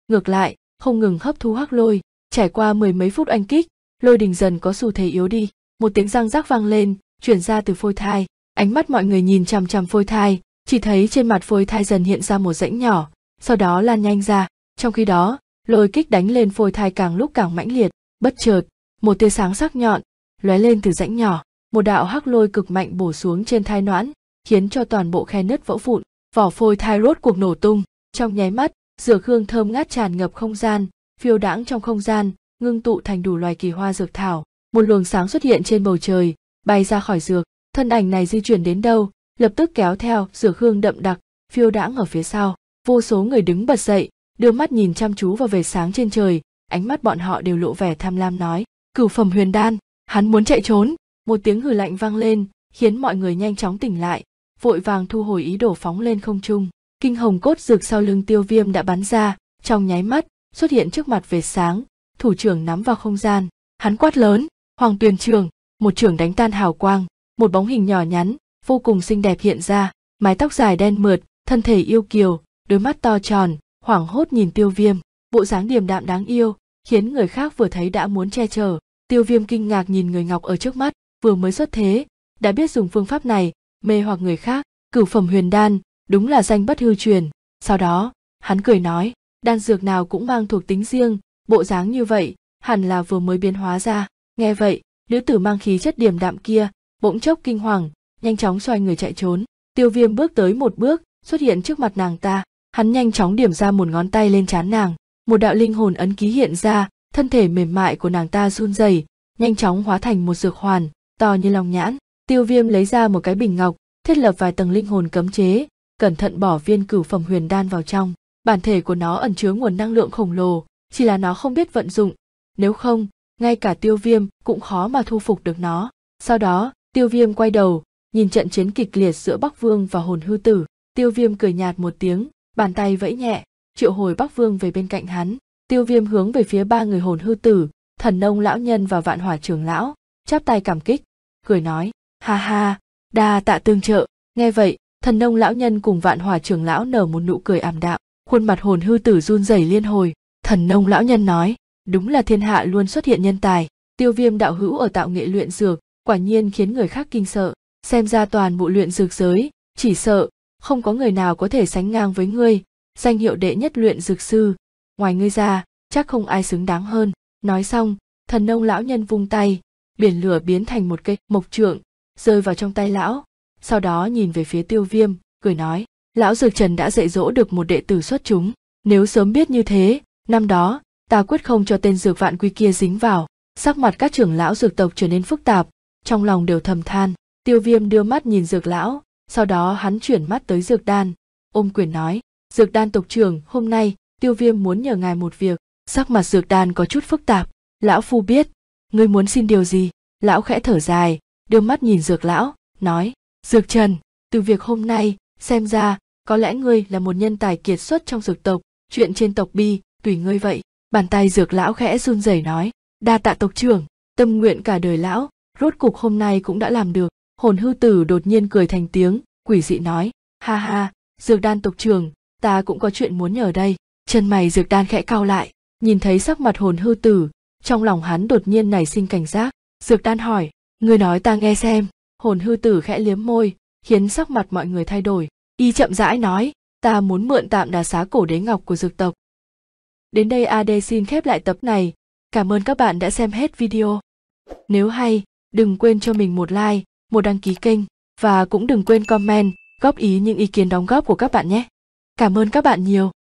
Ngược lại, không ngừng hấp thu hắc lôi, trải qua mười mấy phút anh kích, lôi đình dần có xu thế yếu đi một tiếng răng rắc vang lên chuyển ra từ phôi thai ánh mắt mọi người nhìn chằm chằm phôi thai chỉ thấy trên mặt phôi thai dần hiện ra một rãnh nhỏ sau đó lan nhanh ra trong khi đó lôi kích đánh lên phôi thai càng lúc càng mãnh liệt bất chợt một tia sáng sắc nhọn lóe lên từ rãnh nhỏ một đạo hắc lôi cực mạnh bổ xuống trên thai noãn khiến cho toàn bộ khe nứt vỡ vụn vỏ phôi thai rốt cuộc nổ tung trong nháy mắt dược hương thơm ngát tràn ngập không gian phiêu đãng trong không gian ngưng tụ thành đủ loài kỳ hoa dược thảo một luồng sáng xuất hiện trên bầu trời bay ra khỏi dược thân ảnh này di chuyển đến đâu lập tức kéo theo dược hương đậm đặc phiêu đãng ở phía sau vô số người đứng bật dậy đưa mắt nhìn chăm chú vào về sáng trên trời ánh mắt bọn họ đều lộ vẻ tham lam nói cửu phẩm huyền đan hắn muốn chạy trốn một tiếng hừ lạnh vang lên khiến mọi người nhanh chóng tỉnh lại vội vàng thu hồi ý đồ phóng lên không trung kinh hồng cốt dược sau lưng tiêu viêm đã bắn ra trong nháy mắt xuất hiện trước mặt về sáng thủ trưởng nắm vào không gian hắn quát lớn hoàng tuyền trường một trưởng đánh tan hào quang một bóng hình nhỏ nhắn vô cùng xinh đẹp hiện ra mái tóc dài đen mượt thân thể yêu kiều đôi mắt to tròn hoảng hốt nhìn tiêu viêm bộ dáng điềm đạm đáng yêu khiến người khác vừa thấy đã muốn che chở tiêu viêm kinh ngạc nhìn người ngọc ở trước mắt vừa mới xuất thế đã biết dùng phương pháp này mê hoặc người khác cửu phẩm huyền đan đúng là danh bất hư truyền sau đó hắn cười nói đan dược nào cũng mang thuộc tính riêng bộ dáng như vậy hẳn là vừa mới biến hóa ra nghe vậy nữ tử mang khí chất điểm đạm kia bỗng chốc kinh hoàng nhanh chóng xoay người chạy trốn tiêu viêm bước tới một bước xuất hiện trước mặt nàng ta hắn nhanh chóng điểm ra một ngón tay lên trán nàng một đạo linh hồn ấn ký hiện ra thân thể mềm mại của nàng ta run rẩy nhanh chóng hóa thành một dược hoàn to như lòng nhãn tiêu viêm lấy ra một cái bình ngọc thiết lập vài tầng linh hồn cấm chế cẩn thận bỏ viên cửu phẩm huyền đan vào trong bản thể của nó ẩn chứa nguồn năng lượng khổng lồ chỉ là nó không biết vận dụng nếu không ngay cả tiêu viêm cũng khó mà thu phục được nó sau đó tiêu viêm quay đầu nhìn trận chiến kịch liệt giữa bắc vương và hồn hư tử tiêu viêm cười nhạt một tiếng bàn tay vẫy nhẹ triệu hồi bắc vương về bên cạnh hắn tiêu viêm hướng về phía ba người hồn hư tử thần nông lão nhân và vạn hỏa trưởng lão chắp tay cảm kích cười nói ha ha đa tạ tương trợ nghe vậy thần nông lão nhân cùng vạn hỏa trưởng lão nở một nụ cười ảm đạm khuôn mặt hồn hư tử run rẩy liên hồi Thần nông lão nhân nói, đúng là thiên hạ luôn xuất hiện nhân tài, tiêu viêm đạo hữu ở tạo nghệ luyện dược, quả nhiên khiến người khác kinh sợ, xem ra toàn bộ luyện dược giới, chỉ sợ, không có người nào có thể sánh ngang với ngươi, danh hiệu đệ nhất luyện dược sư, ngoài ngươi ra, chắc không ai xứng đáng hơn. Nói xong, thần nông lão nhân vung tay, biển lửa biến thành một cây mộc trượng, rơi vào trong tay lão, sau đó nhìn về phía tiêu viêm, cười nói, lão dược trần đã dạy dỗ được một đệ tử xuất chúng, nếu sớm biết như thế, Năm đó, ta quyết không cho tên dược vạn quy kia dính vào, sắc mặt các trưởng lão dược tộc trở nên phức tạp, trong lòng đều thầm than. Tiêu viêm đưa mắt nhìn dược lão, sau đó hắn chuyển mắt tới dược đan, ôm quyền nói, dược đan tộc trưởng, hôm nay, tiêu viêm muốn nhờ ngài một việc, sắc mặt dược đan có chút phức tạp, lão phu biết, ngươi muốn xin điều gì, lão khẽ thở dài, đưa mắt nhìn dược lão, nói, dược trần, từ việc hôm nay, xem ra, có lẽ ngươi là một nhân tài kiệt xuất trong dược tộc, chuyện trên tộc bi, tùy ngươi vậy bàn tay dược lão khẽ run rẩy nói đa tạ tộc trưởng tâm nguyện cả đời lão rốt cục hôm nay cũng đã làm được hồn hư tử đột nhiên cười thành tiếng quỷ dị nói ha ha dược đan tộc trưởng ta cũng có chuyện muốn nhờ đây chân mày dược đan khẽ cau lại nhìn thấy sắc mặt hồn hư tử trong lòng hắn đột nhiên nảy sinh cảnh giác dược đan hỏi ngươi nói ta nghe xem hồn hư tử khẽ liếm môi khiến sắc mặt mọi người thay đổi y chậm rãi nói ta muốn mượn tạm đà xá cổ đế ngọc của dược tộc Đến đây AD xin khép lại tập này. Cảm ơn các bạn đã xem hết video. Nếu hay, đừng quên cho mình một like, một đăng ký kênh và cũng đừng quên comment, góp ý những ý kiến đóng góp của các bạn nhé. Cảm ơn các bạn nhiều.